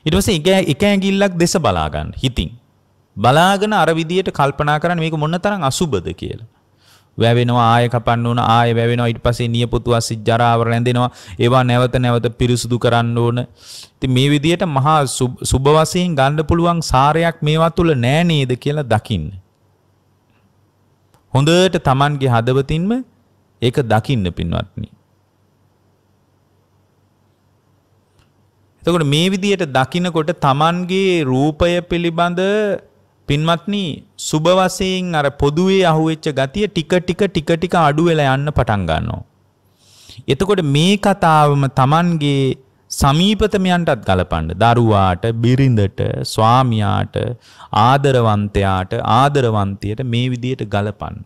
ඊට පස්සේ එක එක ඇඟිල්ලක් දෙස බලා ගන්න හිතින්. බලාගෙන අර විදියට කල්පනා කරන්න මේක මොන තරම් අසුබද කියලා. වැවෙනවා ආය කපන්න ඕන ආය වැවෙනවා ඊට පස්සේ නියපොතු අස්සි ජරාව රැඳෙනවා ඒවා නැවත නැවත පිරිසුදු කරන්න ඕන. ඉතින් මේ විදියට මහා සුබ වශයෙන් ගන්න පුළුවන් සාරයක් මේවා තුල නෑ නේද කියලා දකින්න. හොඳට Tamanගේ හදවතින්ම ඒක දකින්න පින්වත්නි. එතකොට මේ විදියට දකිනකොට Tamanගේ රූපය පිළිබඳ පින්වත්නි සුබ වශයෙන් අර පොදුවේ අහුවෙච්ච ගතිය ටික ටික ටික ටික අඩු වෙලා යන්න පටන් ගන්නවා. එතකොට මේ කතාවම Tamanගේ සමීපතමයන්ටත් ගලපන්න දරුවාට බිරිඳට ස්වාමියාට ආදරවන්තයාට ආදරවන්තියට මේ විදියට ගලපන්න.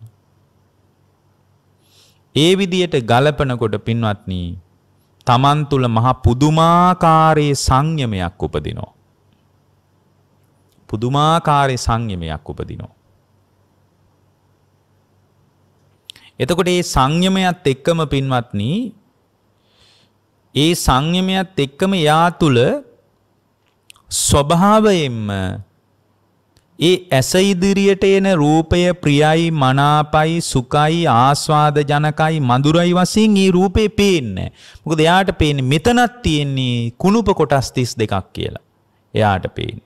ඒ විදියට ගලපනකොට පින්වත්නී තමන් තුළ මහ පුදුමාකාරයේ සංයමයක් උපදිනෝ. පුදුමාකාරය සංයමයක් උපදිනෝ. එතකොට ඒ සංයමයත් එක්කම පින්වත්නි ඒ සංයමයත් එක්කම යා තුළ ස්වභාවයෙන්ම ඒ ඇස ඉදිරියට එන රූපය ප්‍රියයි මනාපයි සුඛයි ආස්වාද ජනකයි මధుරයි වශයෙන් ඊ රූපේ පේන්නේ. මොකද එයාට පේන්නේ මෙතනක් තියෙන්නේ කුණුප කොටස් 32ක් කියලා. එයාට පේන්නේ.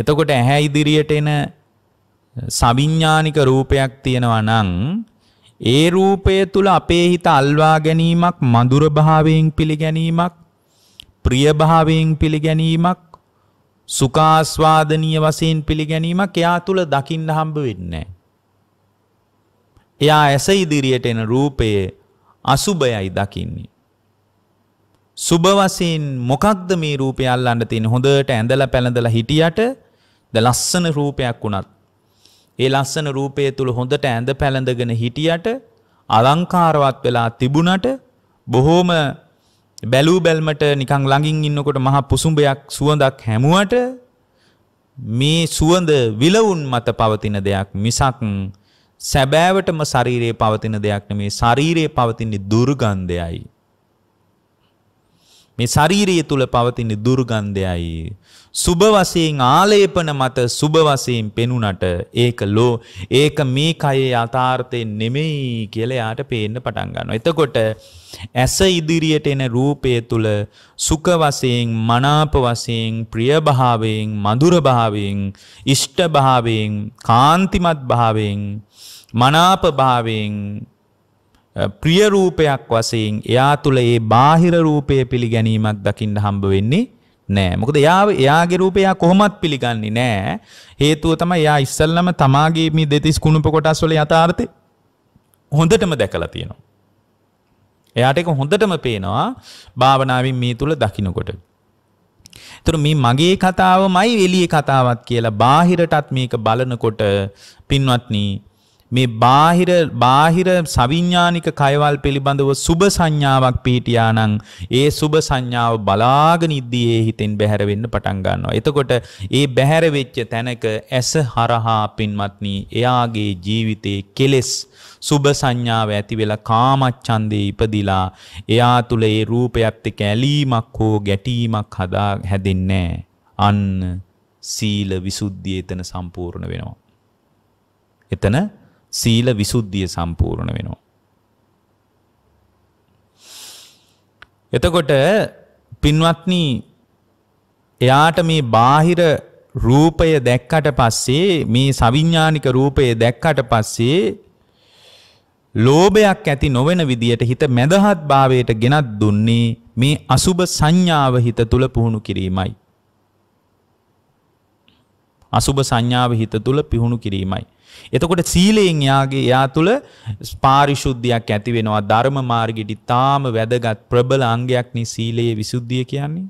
එතකොට ඇහැ ඉදිරියට එන සවිඥානික රූපයක් තියෙනවා නම් ඒ රූපය තුල අපේ හිත අල්වා ගැනීමක් මధుර භාවයෙන් පිළිගැනීමක් ප්‍රිය භාවයෙන් පිළිගැනීමක් සුකාස්වාදනීය වශයෙන් පිළිගැනීමක් එයා තුළ දකින්න හම්බ වෙන්නේ එයා ඇස ඉදිරියට එන රූපයේ අසුබයයි දකින්නේ. සුබ වශයෙන් මොකක්ද මේ රූපය අල්ලන්න තියෙන්නේ? හොඳට ඇඳලා පැළඳලා හිටියට ද ලස්සන රූපයක් වුණත් ඒ ලස්සන රූපය තුල හොඳට ඇඳ පැළඳගෙන හිටියට අලංකාරවත් වෙලා තිබුණට බොහොම බැලූ බැල්මට නිකං ළඟින් ඉන්නකොට මහා පුසුඹයක් සුවඳක් හැමුවට මේ සුවඳ විලවුන් මත පවතින දෙයක් මිසක් සැබෑවටම ශරීරයේ පවතින දෙයක් නෙමේ ශරීරයේ පවතින දුර්ගන්ධයයි මේ ශරීරය තුළ පවතින දුර්ගන්ධයයි. සුභ වශයෙන් ආලේපන මත සුභ වශයෙන් පෙනුනට ඒක ලෝ ඒක මේ කයේ යථාර්ථය නෙමෙයි කියලා යාට පේන්න පටන් ගන්නවා. එතකොට ඇස ඉදිරියට එන රූපය තුල සුඛ වශයෙන්, මනාප වශයෙන්, ප්‍රියභාවයෙන්, මధుරභාවයෙන්, ඉෂ්ඨභාවයෙන්, කාන්තිමත් භාවයෙන්, මනාප භාවයෙන් ප්‍රියරූපයක් වසයෙන් එයා තුළ ඒ බාහිර රූපය පිළිගැනීමක් දකිින්ට හම්බ වෙන්නේ නෑ මොකද යාව එයාගේ රූපයා කොහොමත් පිළිගන්නේ නෑ හේතුව තම යා ඉස්සල්ලම තමාගේ මේ දෙතිස් කුණුප කොටස් වල යථාර්ථය හොඳටම දැකලා තියෙනවා. එයාට ඒක හොඳටම පේනවා භාවනාවෙන් මේ තුල දකින්නකොට. ඒතර මේ මගේ කතාවමයි එළියේ කතාවක් කියලා බාහිරටත් මේක බලනකොට පින්වත්නි මේ බාහිර බාහිර සවිඥානික කයවල් පිළිබඳව සුබ සංඥාවක් පිහිටියානම් ඒ සුබ සංඥාව බලාගෙන ඉද්දී ඒ හිතෙන් බැහැර වෙන්න පටන් ගන්නවා. එතකොට ඒ බැහැර වෙච්ච තැනක ඇස හරහා පින්වත්නි එයාගේ ජීවිතේ කෙලෙස් සුබ සංඥාව ඇති වෙලා කාමච්ඡන්දේ ඉපදිලා එයා තුල ඒ රූපයත් එක්ක ඇලීමක් හෝ ගැටීමක් හදා හැදෙන්නේ අන්න සීල විසුද්ධිය එතන සම්පූර්ණ වෙනවා. එතන සීල විසුද්ධිය සම්පූර්ණ වෙනවා. එතකොට පින්වත්නි එයාට මේ බාහිර රූපය දැක්කට පස්සේ මේ සවිඥානික රූපය දැක්කට පස්සේ ලෝභයක් ඇති නොවන විදියට හිත මැදහත් භාවයට ගෙනත් දුන්නේ මේ අසුබ සංඥාව හිත තුළ පුහුණු කිරීමයි. අසුබ සංඥාව හිත තුළ පිහුණු කිරීමයි. එතකොට සීලයෙන් යාගේ යා තුළ පාරිශුද්ධියක් ඇති වෙනවා ධර්ම මාර්ගයට ඉතාම වැදගත් ප්‍රබල අංගයක් නේ සීලයේ විසුද්ධිය කියන්නේ.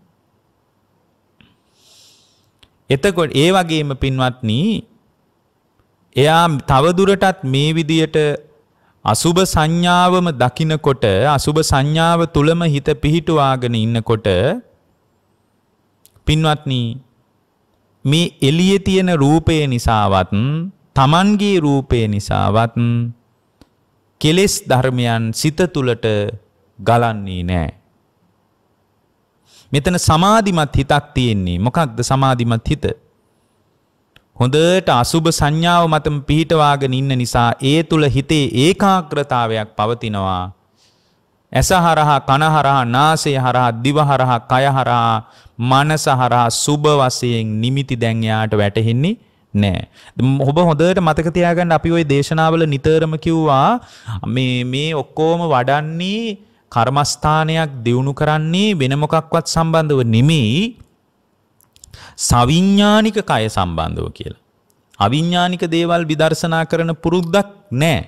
එතකොට ඒ වගේම පින්වත්නි එයා තවදුරටත් මේ විදියට අසුබ සංඥාවම දකිනකොට අසුබ සංඥාව තුලම හිත පිහිටුවාගෙන ඉන්නකොට පින්වත්නි මේ එළියේ තියෙන රූපය නිසාවත් තමන්ගේ රූපය නිසාවත් කෙලෙස් ධර්මයන් සිත තුළට ගලන්නේ නෑ. මෙතන සමාධිමත් හිතක් තියෙන්නේ මොකක්ද සමාධිමත් හිත. හොඳට අසුභ සංඥාව මතම පිහිටවාගෙන ඉන්න නිසා ඒ තුළ හිතේ ඒකාග්‍රතාවයක් පවතිනවා. ඇස හරහා කන හරහා නාසය හරහා දිව හරහා කය හරහා මනස හරහා සුබ වශයෙන් නිමිති දැන් යාට වැටෙන්නේ නෑ. ඔබ හොඳට මතක තියාගන්න අපි ওই දේශනාවල නිතරම කිව්වා මේ මේ ඔක්කොම වඩන්නේ කර්මස්ථානයක් දියුණු කරන්නේ වෙන මොකක්වත් සම්බන්ධව නෙමෙයි සවිඥානික කය සම්බන්ධව කියලා. අවිඥානික දේවල් විදර්ශනා කරන පුරුද්දක් නෑ.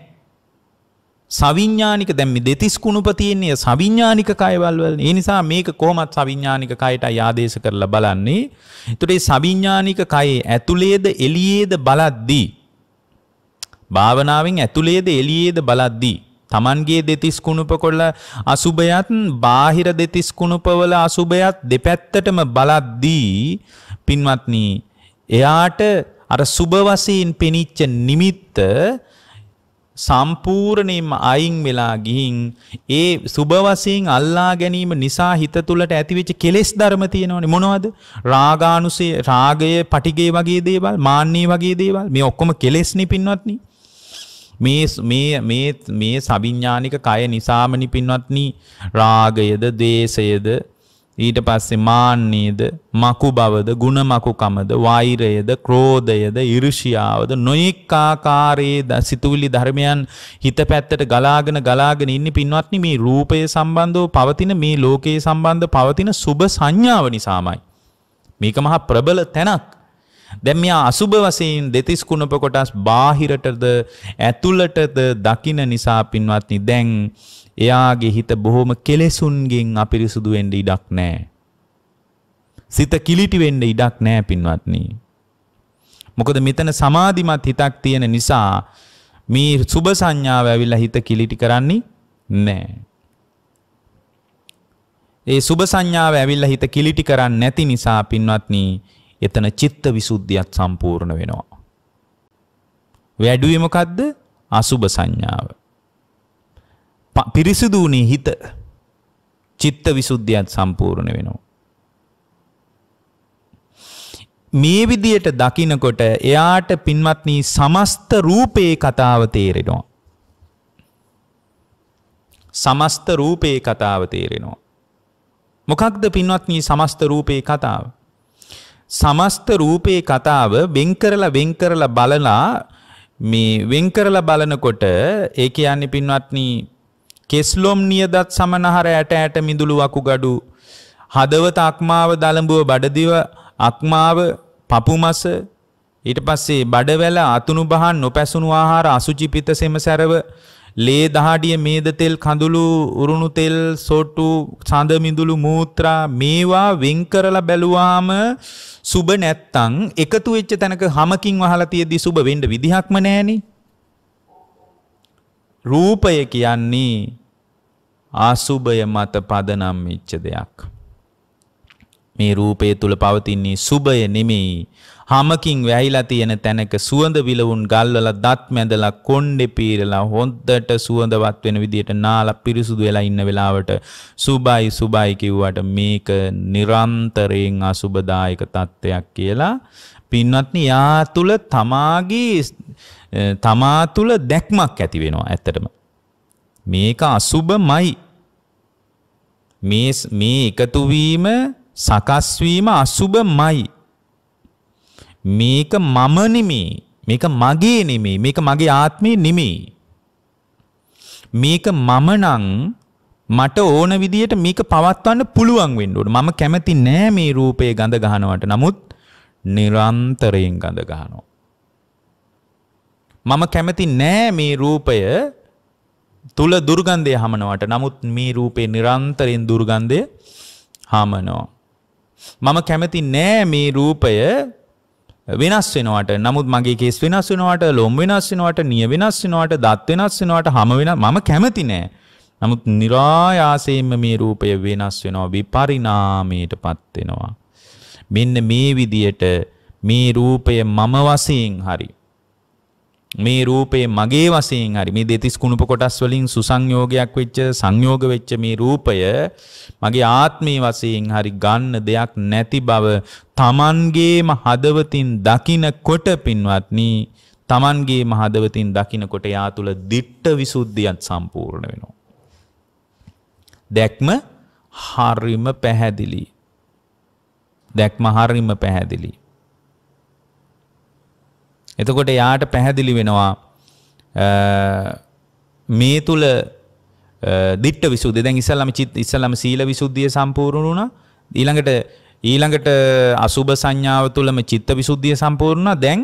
සවිඥානික දැම් දෙතිස් කුණුප තියෙන්නේ සවිඥානික කයවල්වල ඒ නිසා මේක කොහොමත් සවිඥානික කයට ආදේශ කරලා බලන්නේ. එතකොට මේ සවිඥානික කයේ ඇතුළේද එළියේද බලද්දී භාවනාවෙන් ඇතුළේද එළියේද බලද්දී Tamanගේ දෙතිස් කුණුප කොළ අසුබයත් බාහිර දෙතිස් කුණුපවල අසුබයත් දෙපැත්තටම බලද්දී පින්වත්නි එයාට අර සුබ වශයෙන් පෙනිච්ච නිමිත්ත සම්පූර්ණයෙන්ම අයින් වෙලා ගිහින් ඒ සුබ වශයෙන් අල්ලා ගැනීම නිසා හිත තුළට ඇතිවෙච්ච කෙලෙස් ධර්ම තියෙනවනේ මොනවද රාගානුසය රාගය පටිගය වගේ දේවල් මාන්නේ වගේ දේවල් මේ ඔක්කොම කෙලෙස් නිපින්වත්නි මේ මේ මේ මේ සවිඥානික කය නිසාම නිපින්වත්නි රාගයද ද්වේෂයද ඊට පස්සේ මාන්නේද මකු බවද ಗುಣමකුකමද වෛරයද ක්‍රෝධයද ඊර්ෂියාවද නොඑක ආකාරයේ සිතුවිලි ධර්මයන් හිත පැත්තට ගලාගෙන ගලාගෙන ඉන්නේ පින්වත්නි මේ රූපයේ සම්බන්ධව පවතින මේ ලෝකයේ සම්බන්ධ පවතින සුබ සංඥාව නිසාමයි මේක මහා ප්‍රබල තැනක් දැන් මෙයා අසුබ වශයෙන් දෙතිස් කුණප කොටස් බාහිරටද ඇතුළටද දකින නිසා පින්වත්නි දැන් එයාගේ හිත බොහොම කෙලෙසුන්ගෙන් අපිරිසුදු වෙන්න ඉඩක් නැහැ. සිත කිලිටි වෙන්න ඉඩක් නැහැ පින්වත්නි. මොකද මෙතන සමාධිමත් හිතක් තියෙන නිසා මේ සුබ සංඥාව ඇවිල්ලා හිත කිලිටි කරන්නේ නැහැ. ඒ සුබ සංඥාව ඇවිල්ලා හිත කිලිටි කරන්නේ නැති නිසා පින්වත්නි එතන චිත්ත විසුද්ධියත් සම්පූර්ණ වෙනවා. වැඩුවේ මොකද්ද? අසුබ සංඥාව. පිරිසිදුවනේ හිත චිත්ත විසුද්ධියත් සම්පූර්ණ වෙනවා. මේ විදියට දකිනකොට එයාට පින්වත්නී සමස්ත රූපයේ කතාව තේරෙනවා. සමස්ත රූපයේ කතාව තේරෙනවා. මොකක්ද පින්වත්නී සමස්ත රූපයේ කතාව. සමස්ත රූපයේ කතාව වෙන් කරලා වෙන් කරලා බලලා මේ වෙන් කරලා බලනකොට ඒ කියන්නේ පින්වත්නී කෙස්ලොම් නියදත් සමනහර ඇට ඇට මිදුළු වකුගඩු හදවත අක්මාව දළඹුව බඩදිව අක්මාව පපුමස ඊට පස්සේ බඩවැල අතුණු බහන් නොපැසුණු ආහාර අසුචි පිත සෙමසැරව ලේ දහඩිය මේද තෙල් කඳුළු උරුණු තෙල් සෝට්ටු සඳ මිඳුළු මූත්‍රා මේවා වෙන් කරලා බැලුවාම සුබ නැත්තම් එකතු වෙච්ච තැනක හැමකින් වහලා තියදී සුබ වෙන්න විදිහක්ම නැහෙනි රූපය කියන්නේ ආසුභය මත පදනම් වෙච්ච දෙයක්. මේ රූපය තුල පවතින්නේ සුභය නෙමෙයි. හමකින් වැහිලා තියෙන තැනක සුවඳ විලවුන් ගල්වලා දත් මැදලා කොණ්ඩේ පීරලා හොද්දට සුවඳවත් වෙන විදියට නාලා පිරිසුදු වෙලා ඉන්න වෙලාවට සුබයි සුබයි කිව්වට මේක නිරන්තරයෙන් අසුබදායක තත්ත්වයක් කියලා පින්වත්නි යා තුල තමාගේ තමා තුල දැක්මක් ඇති වෙනවා ඇත්තටම මේක අසුබමයි. මේ මේ එකතු වීම සකස් වීම අසුබමයි. මේක මම නෙමේ. මේක මගේ නෙමේ. මේක මගේ ආත්මේ නෙමේ. මේක මම නම් මට ඕන විදියට මේක පවත්වන්න පුළුවන් වෙන්න ඕන. මම කැමති නෑ මේ රූපේ ගඳ ගන්නවට. නමුත් නිරන්තරයෙන් ගඳ ගන්නවා. මම කැමති නෑ මේ රූපය තුළ දුර්ගන්ධය හමනවට නමුත් මේ රූපේ නිරන්තරයෙන් දුර්ගන්ධය හමනෝ. මම කැමති නෑ මේ රූපය වෙනස් වෙනවට නමුත් මගේ කේස් වෙනස් වෙනවට ලොම් වෙනස් වෙනවට නිය වෙනස් වෙනවට දත් වෙනස් වෙනවට හැම වෙන මම කැමති නෑ. නමුත් નિરાයාසයෙන්ම මේ රූපය වෙනස් වෙනවා විපරිණාමයටපත් වෙනවා. මෙන්න මේ විදියට මේ රූපය මම වශයෙන් හරි මේ රූපේ මගේ වශයෙන් හරි මේ දෙතිස් කුණප කොටස් වලින් සුසංයෝගයක් වෙච්ච සංයෝග වෙච්ච මේ රූපය මගේ ආත්මේ වශයෙන් හරි ගන්න දෙයක් නැති බව Tamangeම හදවතින් දකිනකොට පින්වත්නි Tamangeම හදවතින් දකිනකොට යා තුල දිට්ඨ විසුද්ධියත් සම්පූර්ණ වෙනවා දැක්ම හරිම පැහැදිලි දැක්ම හරිම පැහැදිලි එතකොට යාට පැහැදිලි වෙනවා මේ තුල දිට්ඨ විසුද්ධිය දැන් ඉස්සල්ලාම චිත් ඉස්සල්ලාම සීල විසුද්ධිය සම්පූර්ණ වුණා ඊළඟට ඊළඟට අසුබ සංඥාව තුලම චිත්ත විසුද්ධිය සම්පූර්ණ දැන්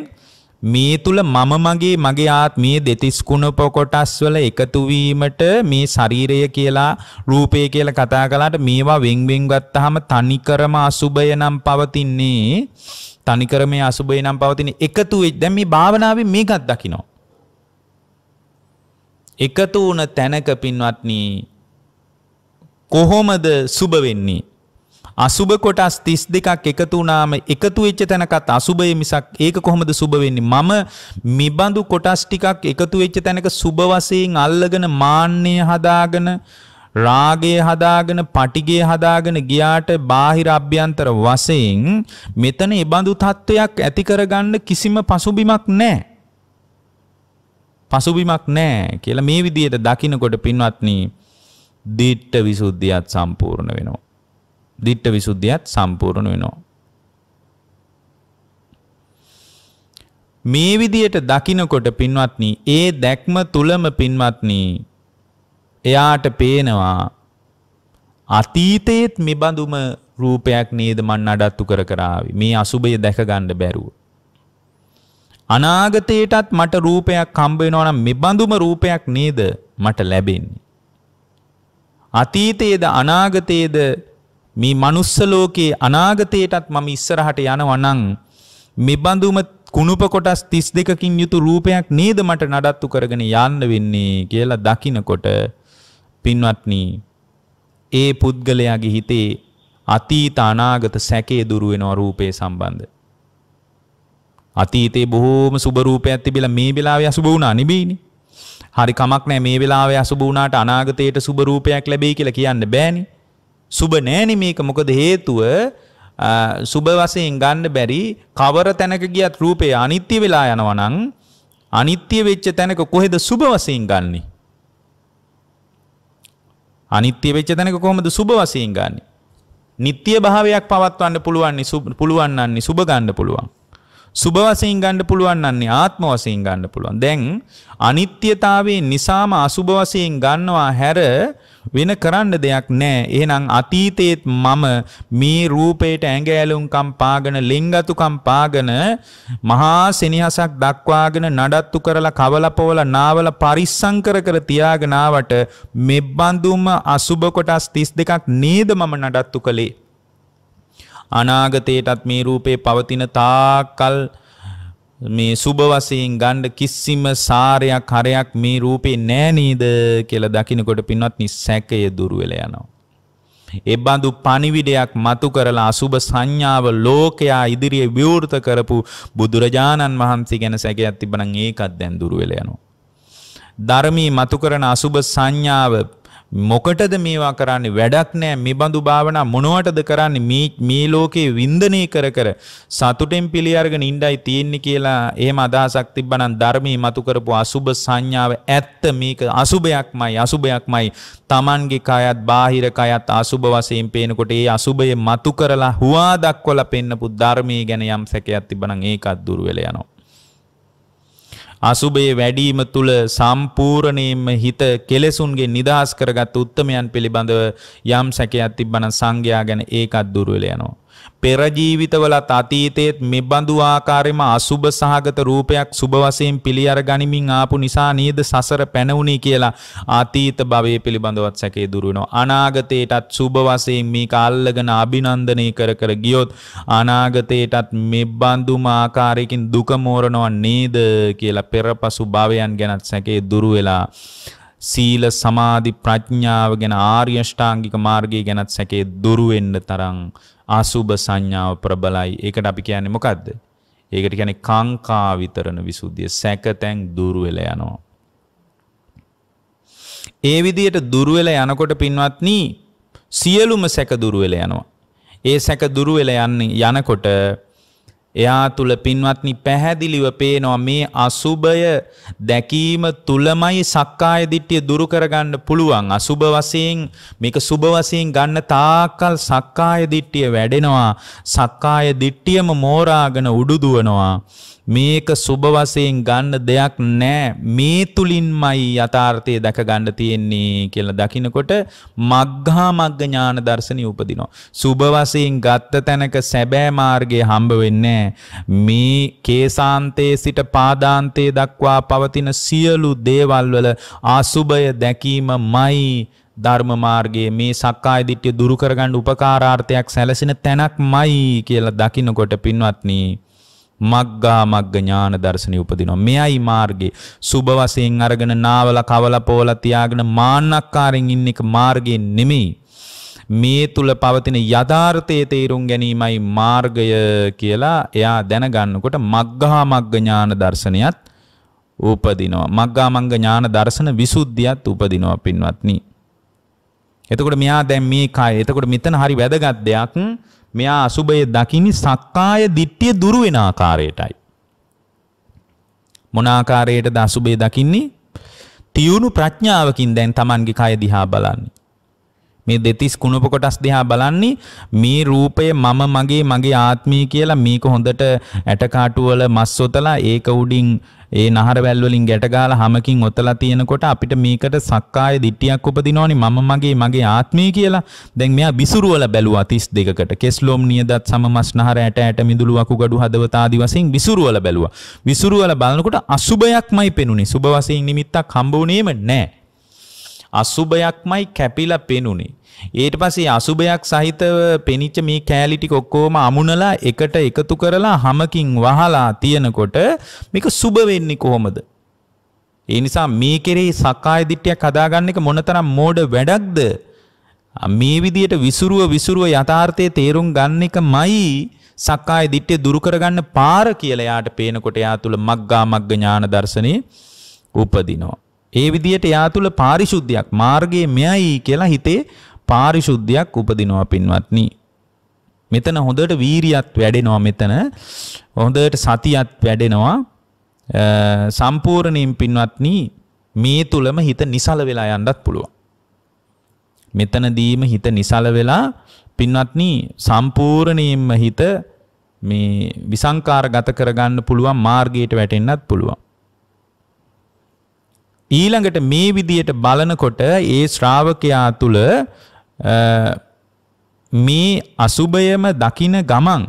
මේ තුල මම මගේ මගේ ආත්මයේ දෙතිස් කුණප කොටස් වල එකතු වීමට මේ ශරීරය කියලා රූපය කියලා කතා කළාට මේවා වෙන් වෙන් ගත්තාම තනිකරම අසුබය නම් පවතින්නේ තනිකරම අසුබය නම් පවතින එකතු වෙච්ච දැන් මේ භාවනාවේ මේකත් දකිනවා එකතු වුණ තැනක පින්වත්නි කොහොමද සුබ වෙන්නේ අසුභ කොටස් 32ක් එකතු වුණාම එකතු වෙච්ච තැනකත් අසුභය මිසක් ඒක කොහොමද සුබ වෙන්නේ මම මිබඳු කොටස් ටිකක් එකතු වෙච්ච තැනක සුබ වශයෙන් අල්ලගෙන මාන්නය හදාගෙන රාගය හදාගෙන පටිගය හදාගෙන ගියාට බාහිර අභ්‍යන්තර වශයෙන් මෙතන ඒබඳු තත්වයක් ඇති කරගන්න කිසිම පසුබිමක් නැහැ. පසුබිමක් නැහැ කියලා මේ විදිහට දකිනකොට පින්වත්නි දිට්ඨ විසුද්ධියත් සම්පූර්ණ වෙනවා. දිට්ඨ විසුද්ධියත් සම්පූර්ණ වෙනවා. මේ විදියට දකිනකොට පින්වත්නි ඒ දැක්ම තුලම පින්වත්නි එයාට පේනවා අතීතයේත් මෙබඳුම රූපයක් නේද මන් අඩත්තු කර කර ආවේ මේ අසුබය දැක ගන්න බැරුව අනාගතයටත් මට රූපයක් හම්බ වෙනවා නම් මෙබඳුම රූපයක් නේද මට ලැබෙන්නේ අතීතයේද අනාගතයේද මේ මනුස්ස ලෝකයේ අනාගතයටත් මම ඉස්සරහට යනවා නම් මෙබඳුම කුණුප කොටස් 32කින් යුතු රූපයක් නේද මට නඩත්තු කරගෙන යන්න වෙන්නේ කියලා දකිනකොට පින්වත්නි ඒ පුද්ගලයාගේ හිතේ අතීත අනාගත සැකේ දුරු වෙනවා රූපේ සම්බන්ධ. අතීතේ බොහෝම සුබ රූපයක් තිබිලා මේ වෙලාවේ අසුබ වුණා නෙවෙයිනේ. හරි කමක් නැහැ මේ වෙලාවේ අසුබ වුණාට අනාගතයේට සුබ රූපයක් ලැබෙයි කියලා කියන්න බෑනේ. සුබ නෑනි මේක මොකද හේතුව සුබ වශයෙන් ගන්න බැරි කවර තැනක ගියත් රූපේ අනිත්‍ය වෙලා යනවා නම් අනිත්‍ය වෙච්ච තැනක කොහෙද සුබ වශයෙන් ගන්නෙ? අනිත්‍ය වෙච්ච තැනක කොහොමද සුබ වශයෙන් ගන්නෙ? නিত্য භාවයක් පවත්වන්න පුළුවන් පුළුවන් නම් සුබ ගන්න පුළුවන්. සුබ වශයෙන් ගන්න පුළුවන් නම් ආත්ම වශයෙන් ගන්න පුළුවන්. දැන් අනිත්‍යතාවයේ නිසාම අසුබ වශයෙන් ගන්නවා හැර වෙන කරන්න දෙයක් නෑ. එහෙනම් අතීතයේත් මම මේ රූපයට ඇඟ ඇලුම්කම් පාගෙන, ලෙන්ගතුකම් පාගෙන, මහා සෙනෙහසක් දක්වාගෙන නඩත්තු කරලා කවලපොවල නාවල පරිස්සම් කර කර තියාගෙන ආවට මෙබ්බඳුම අසුබ කොටස් 32ක් නේද මම නඩත්තු කළේ. අනාගතයටත් මේ රූපේ පවතින තාක්කල් මේ සුබ වශයෙන් ගන්න කිසිම සාරයක් හරයක් මේ රූපේ නෑ නේද කියලා දකිනකොට පින්වත් නිස්සැකය දුර වෙලා යනවා. එබඳු පණිවිඩයක් මතු කරලා අසුබ සංඥාව ලෝකයා ඉදිරියේ විවෘත කරපු බුදුරජාණන් වහන්සේ ගැන සැකයක් තිබ්බනම් ඒකත් දැන් දුර වෙලා යනවා. ධර්මී මතු කරන අසුබ සංඥාව මොකටද මේවා කරන්නේ වැඩක් නෑ මේ බඳු භාවනා මොනවටද කරන්නේ මේ මේ ලෝකේ වින්දනය කර කර සතුටෙන් පිළි අරගෙන ඉඳයි තියෙන්නේ කියලා එහෙම අදහසක් තිබ්බනම් ධර්මයේ මතු කරපු අසුබ සංඥාව ඇත්ත මේක අසුබයක්මයි අසුබයක්මයි Tamanගේ කයත් බාහිර කයත් අසුබ වශයෙන් පේනකොට ඒ අසුබය මතු කරලා හුවා දක්වලා පෙන්නපු ධර්මයේ ගැන යම් සැකයක් තිබ්බනම් ඒකත් දුර වෙලා යනවා අසුබයේ වැඩිම තුල සම්පූර්ණයෙන්ම හිත කෙලෙසුන්ගෙන් නිදහස් කරගත් උත්තමයන් පිළිබඳව යම් සැකයක් තිබ්බනම් සංගයා ගැන ඒකත් දුර වෙලා යනවා. පෙර ජීවිතවලත් අතීතයේත් මෙබඳු ආකාරෙම අසුබ සහගත රූපයක් සුබ වශයෙන් පිළි අර ගනිමින් ආපු නිසා නේද සසර පැනවුණේ කියලා අතීත භවයේ පිළිබඳවත් සැකේ දුර වෙනවා අනාගතයටත් සුබ වශයෙන් මේක අල්ලගෙන අභිනන්දනය කර කර ගියොත් අනාගතයටත් මෙබඳුම ආකාරයකින් දුක මෝරනවා නේද කියලා පෙරපසු භවයන් ගැනත් සැකේ දුර වෙලා සීල සමාධි ප්‍රඥාව ගැන ආර්ය ෂ්ටාංගික මාර්ගය ගැනත් සැකේ දුරු වෙන්න තරම් අසුබ සංඥාව ප්‍රබලයි. ඒකට අපි කියන්නේ මොකද්ද? ඒකට කියන්නේ කාංකා විතරණ විසුද්ධිය. සැකතෙන් දුරු වෙලා යනවා. ඒ විදියට දුරු වෙලා යනකොට පින්වත්නි සියලුම සැක දුරු වෙලා යනවා. ඒ සැක දුරු වෙලා යන්නේ යනකොට එයා තුල පින්වත්නි පැහැදිලිව පේනවා මේ අසුබය දැකීම තුලමයි සක්කාය දිට්ඨිය දුරු කරගන්න පුළුවන් අසුබ වශයෙන් මේක සුබ වශයෙන් ගන්න තාක්කල් සක්කාය දිට්ඨිය වැඩෙනවා සක්කාය දිට්ඨියම මෝරාගෙන උඩුදුවනවා මේක සුබ වශයෙන් ගන්න දෙයක් නෑ මේ තුලින්මයි යථාර්ථය දැක ගන්න තියෙන්නේ කියලා දකිනකොට මග්ගා මග්ග ඥාන දර්ශනය උපදිනවා සුබ වශයෙන් ගත්ත තැනක සැබෑ මාර්ගය හම්බ වෙන්නේ මේ කේසාන්තයේ සිට පාදාන්තයේ දක්වා පවතින සියලු දේවල් වල අසුබය දැකීමමයි ධර්ම මාර්ගයේ මේ සක්කාය දිට්ඨිය දුරු කරගන්න උපකාරාර්ථයක් සැලසෙන තැනක්මයි කියලා දකිනකොට පින්වත්නි මග්ගා මග්ග ඥාන දර්ශනය උපදිනවා. මෙයයි මාර්ගය. සුබ වශයෙන් අරගෙන නාවල කවල පොවල තියාගෙන මාන්නක්කාරෙන් ඉන්න එක මාර්ගය නෙමෙයි. මේ තුල පවතින යථාර්ථයේ තේරුම් ගැනීමයි මාර්ගය කියලා එයා දැනගන්නකොට මග්ගා මග්ග ඥාන දර්ශනයත් උපදිනවා. මග්ගා මග්ග ඥාන දර්ශන විසුද්ධියත් උපදිනවා පින්වත්නි. එතකොට මෙයා දැන් මේ කය. එතකොට මෙතන හරි වැදගත් දෙයක් මෙයා අසුභය දකිනි සක්කාය දිට්ඨිය දුරු වෙන ආකාරයටයි. මොන ආකාරයටද අසුභය දකින්නේ? තියුණු ප්‍රඥාවකින් දැන් Tamange කය දිහා බලන්නේ. මේ දෙතිස් කුණප කොටස් දිහා බලන්නේ මේ රූපය මම මගේ මගේ ආත්මය කියලා මේක හොඳට ඇටකාටු වල මස් ඔතලා ඒක උඩින් ඒ නහර වැල් වලින් ගැට ගාලා හැමකින් ඔතලා තියෙනකොට අපිට මේකට සක්කාය දිට්ටියක් උපදිනවනේ මම මගේ මගේ ආත්මය කියලා. දැන් මෙයා විසුරුවල බැලුවා 32කට. කෙස්ලොම් නියදත් සම මස් නහර ඇට ඇට මිදුළු වකුගඩු හදවත ආදි වශයෙන් විසුරුවල බැලුවා. විසුරුවල බලනකොට අසුබයක්මයි පෙනුනේ. සුබ වශයෙන් නිමිත්තක් හම්බ වුණේම නැහැ. අසුභයක්මයි කැපිලා පෙනුනේ. ඊට පස්සේ අසුභයක් සහිතව පෙනිච්ච මේ කෑලි ටික ඔක්කොම අමුණලා එකට එකතු කරලා හැමකින් වහලා තියනකොට මේක සුබ වෙන්නේ කොහොමද? ඒ නිසා මේ කෙරෙහි සක්කාය දිට්ඨියක් හදාගන්න එක මොනතරම් මෝඩ වැඩක්ද? මේ විදියට විසුරුව විසුරුව යථාර්ථයේ තේරුම් ගන්න එකමයි සක්කාය දිට්ඨිය දුරු කරගන්න පාර කියලා යාට පේනකොට යා තුල මග්ගා මග්ග ඥාන දර්ශනේ උපදිනවා. ඒ විදියට යා තුළ පාරිශුද්ධියක් මාර්ගයේ මෙයයි කියලා හිතේ පාරිශුද්ධියක් උපදිනවා පින්වත්නි. මෙතන හොඳට වීරියත් වැඩෙනවා මෙතන. හොඳට සතියත් වැඩෙනවා. සම්පූර්ණයෙන් පින්වත්නි මේ තුලම හිත නිසල වෙලා යන්නත් පුළුවන්. මෙතනදීම හිත නිසල වෙලා පින්වත්නි සම්පූර්ණයෙන්ම හිත මේ විසංකාරගත කරගන්න පුළුවන් මාර්ගයට වැටෙන්නත් පුළුවන්. ඊළඟට මේ විදියට බලනකොට ඒ ශ්‍රාවකයා තුළ මේ අසුභයම දකින ගමන්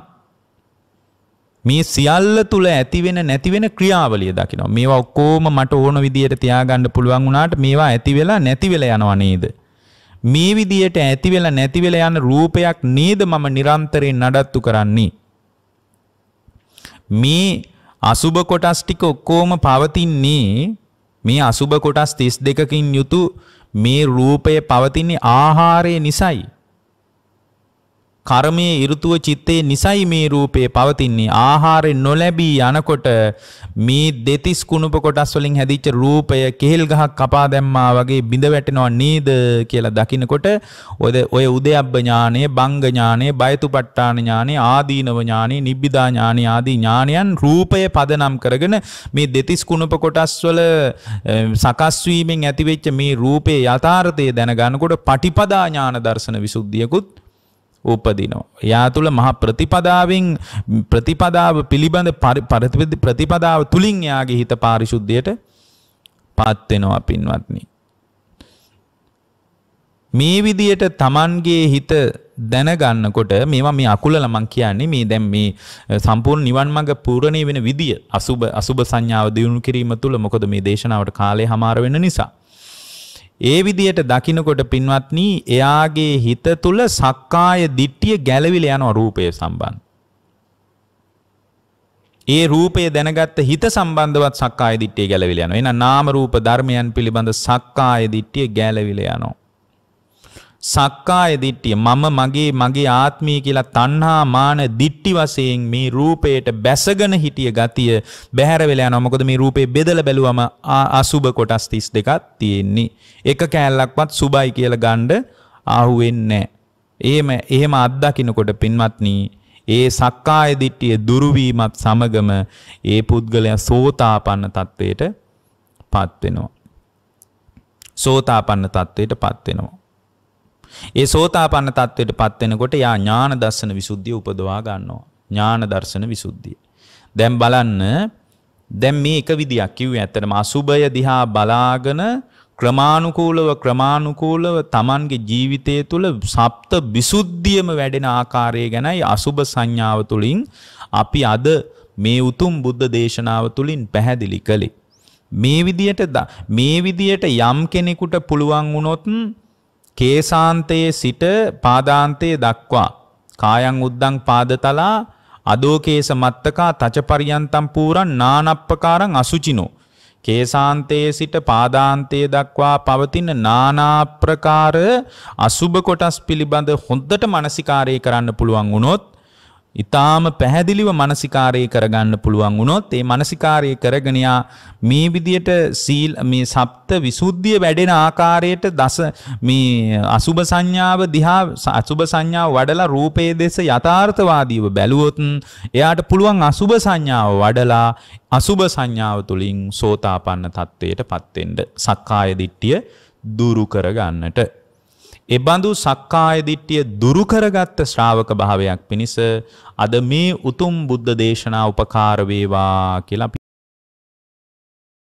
මේ සියල්ල තුල ඇති වෙන නැති වෙන ක්‍රියාවලිය දකිනවා. මේවා ඔක්කොම මට ඕන විදියට තියාගන්න පුළුවන් වුණාට මේවා ඇති වෙලා නැති වෙලා යනවා නේද? මේ විදියට ඇති වෙලා නැති වෙලා යන රූපයක් නේද මම නිරන්තරයෙන් නඩත්තු කරන්නේ? මේ අසුබ කොටස් ටික ඔක්කොම පවතින්නේ මේ අසුබ කොටස් 32කින් යුතු මේ රූපය පවතින්නේ ආහාරය නිසයි. කර්මයේ ඍතුව චිත්තේ නිසයි මේ රූපේ පවතින්නේ. ආහාරය නොලැබී යනකොට මේ දෙතිස් කුණප කොටස් වලින් හැදිච්ච රූපය කෙහෙල් ගහක් කපා දැම්මා වගේ බිඳ වැටෙනව නේද කියලා දකිනකොට ඔය උදයබ්බ ඥානය, බංග ඥානය, බයතුපට්ඨාන ඥානය, ආදීනව ඥානය, නිබ්බිදා ඥානය ආදී ඥානයන් රූපය පදනම් කරගෙන මේ දෙතිස් කුණප කොටස් වල සකස් වීමෙන් ඇතිවෙච්ච මේ රූපේ යථාර්ථය දැනගනකොට පටිපදා ඥාන දර්ශන විසුද්ධියකුත් උපදිනවා. එයා තුළ මහා ප්‍රතිපදාවෙන් ප්‍රතිපදාව පිළිබඳ ප්‍රතිපදාව තුලින් එයාගේ හිත පාරිශුද්ධයට පත් වෙනවා පින්වත්නි. මේ විදියට Tamanගේ හිත දැනගන්නකොට මේවා මේ අකුලල මං කියන්නේ මේ දැන් මේ සම්පූර්ණ නිවන් මඟ පූර්ණේ වෙන විදිය අසුබ අසුබ සංඥාව දිනු කිරීම තුළ මොකද මේ දේශනාවට කාලය හමාර වෙන නිසා ඒ විදියට දකිනකොට පින්වත්නි එයාගේ හිත තුල සක්කාය දිට්ඨිය ගැලවිලා යනවා රූපය සම්බන්ධ. ඒ රූපය දැනගත්ත හිත සම්බන්ධවත් සක්කාය දිට්ඨිය ගැලවිලා යනවා. එහෙනම් නාම රූප ධර්මයන් පිළිබඳ සක්කාය දිට්ඨිය ගැලවිලා යනවා. සක්කාය දිට්ඨිය මම මගේ මගේ ආත්මය කියලා තණ්හා මාන දිට්ටි වශයෙන් මේ රූපයට බැසගෙන හිටිය ගතිය බැහැර වෙලා යනවා මොකද මේ රූපේ බෙදලා බැලුවම අසුබ කොටස් 32ක් තියෙන්නේ එක කෑල්ලක්වත් සුබයි කියලා ගන්න ආහු වෙන්නේ එහෙම එහෙම අත්දකින්නකොට පින්වත්නි ඒ සක්කාය දිට්ඨිය දුරුවීමත් සමගම ඒ පුද්ගලයා සෝතාපන්න තත්වයට පත් වෙනවා සෝතාපන්න තත්වයට පත් වෙනවා ඒ සෝතාපන්න තත්ත්වයට පත් වෙනකොට යා ඥාන දර්ශන විසුද්ධිය උපදවා ගන්නවා. ඥාන දර්ශන විසුද්ධිය. දැන් බලන්න දැන් මේ එක විදියක් කිව්වේ ඇත්තටම අසුබය දිහා බලාගෙන ක්‍රමානුකූලව ක්‍රමානුකූලව Tamanගේ ජීවිතය තුළ සප්ත විසුද්ධියම වැඩෙන ආකාරය ගැනයි අසුබ සංඥාව තුළින් අපි අද මේ උතුම් බුද්ධ දේශනාව තුළින් පැහැදිලි කළේ. මේ විදියට මේ විදියට යම් කෙනෙකුට පුළුවන් වුණොත් කේසාන්තයේ සිට පාදාන්තයේ දක්වා කායං උද්දං පාදතලා අදෝකේස මත්තකා තචපරියන්තම් පූරන් නානප්පකාරං අසුචිනෝ කේසාන්තයේ සිට පාදාන්තයේ දක්වා පවතින নানা ප්‍රකාර අසුබ කොටස් පිළිබඳ හොඳට මානසිකාරය කරන්න පුළුවන් වුණොත් ඉතාම පැහැදිලිව මානසිකාරය කරගන්න පුළුවන් වුණොත් ඒ මානසිකාරය කරගෙන මේ විදියට සීල් මේ සප්ත විසුද්ධිය වැඩෙන ආකාරයට දස මේ අසුබ සංඥාව දිහා අසුබ සංඥාව වඩලා රූපයේ දෙස යථාර්ථවාදීව බැලුවොත් එයාට පුළුවන් අසුබ සංඥාව වඩලා අසුබ සංඥාව තුලින් සෝතාපන්න තත්වයට පත් වෙන්න සක්කාය දිට්ඨිය දුරු කරගන්නට එබඳු සක්කාය දිට්ඨිය දුරු කරගත් ශ්‍රාවක භාවයක් පිණිස අද මේ උතුම් බුද්ධ දේශනා උපකාර වේවා කියලා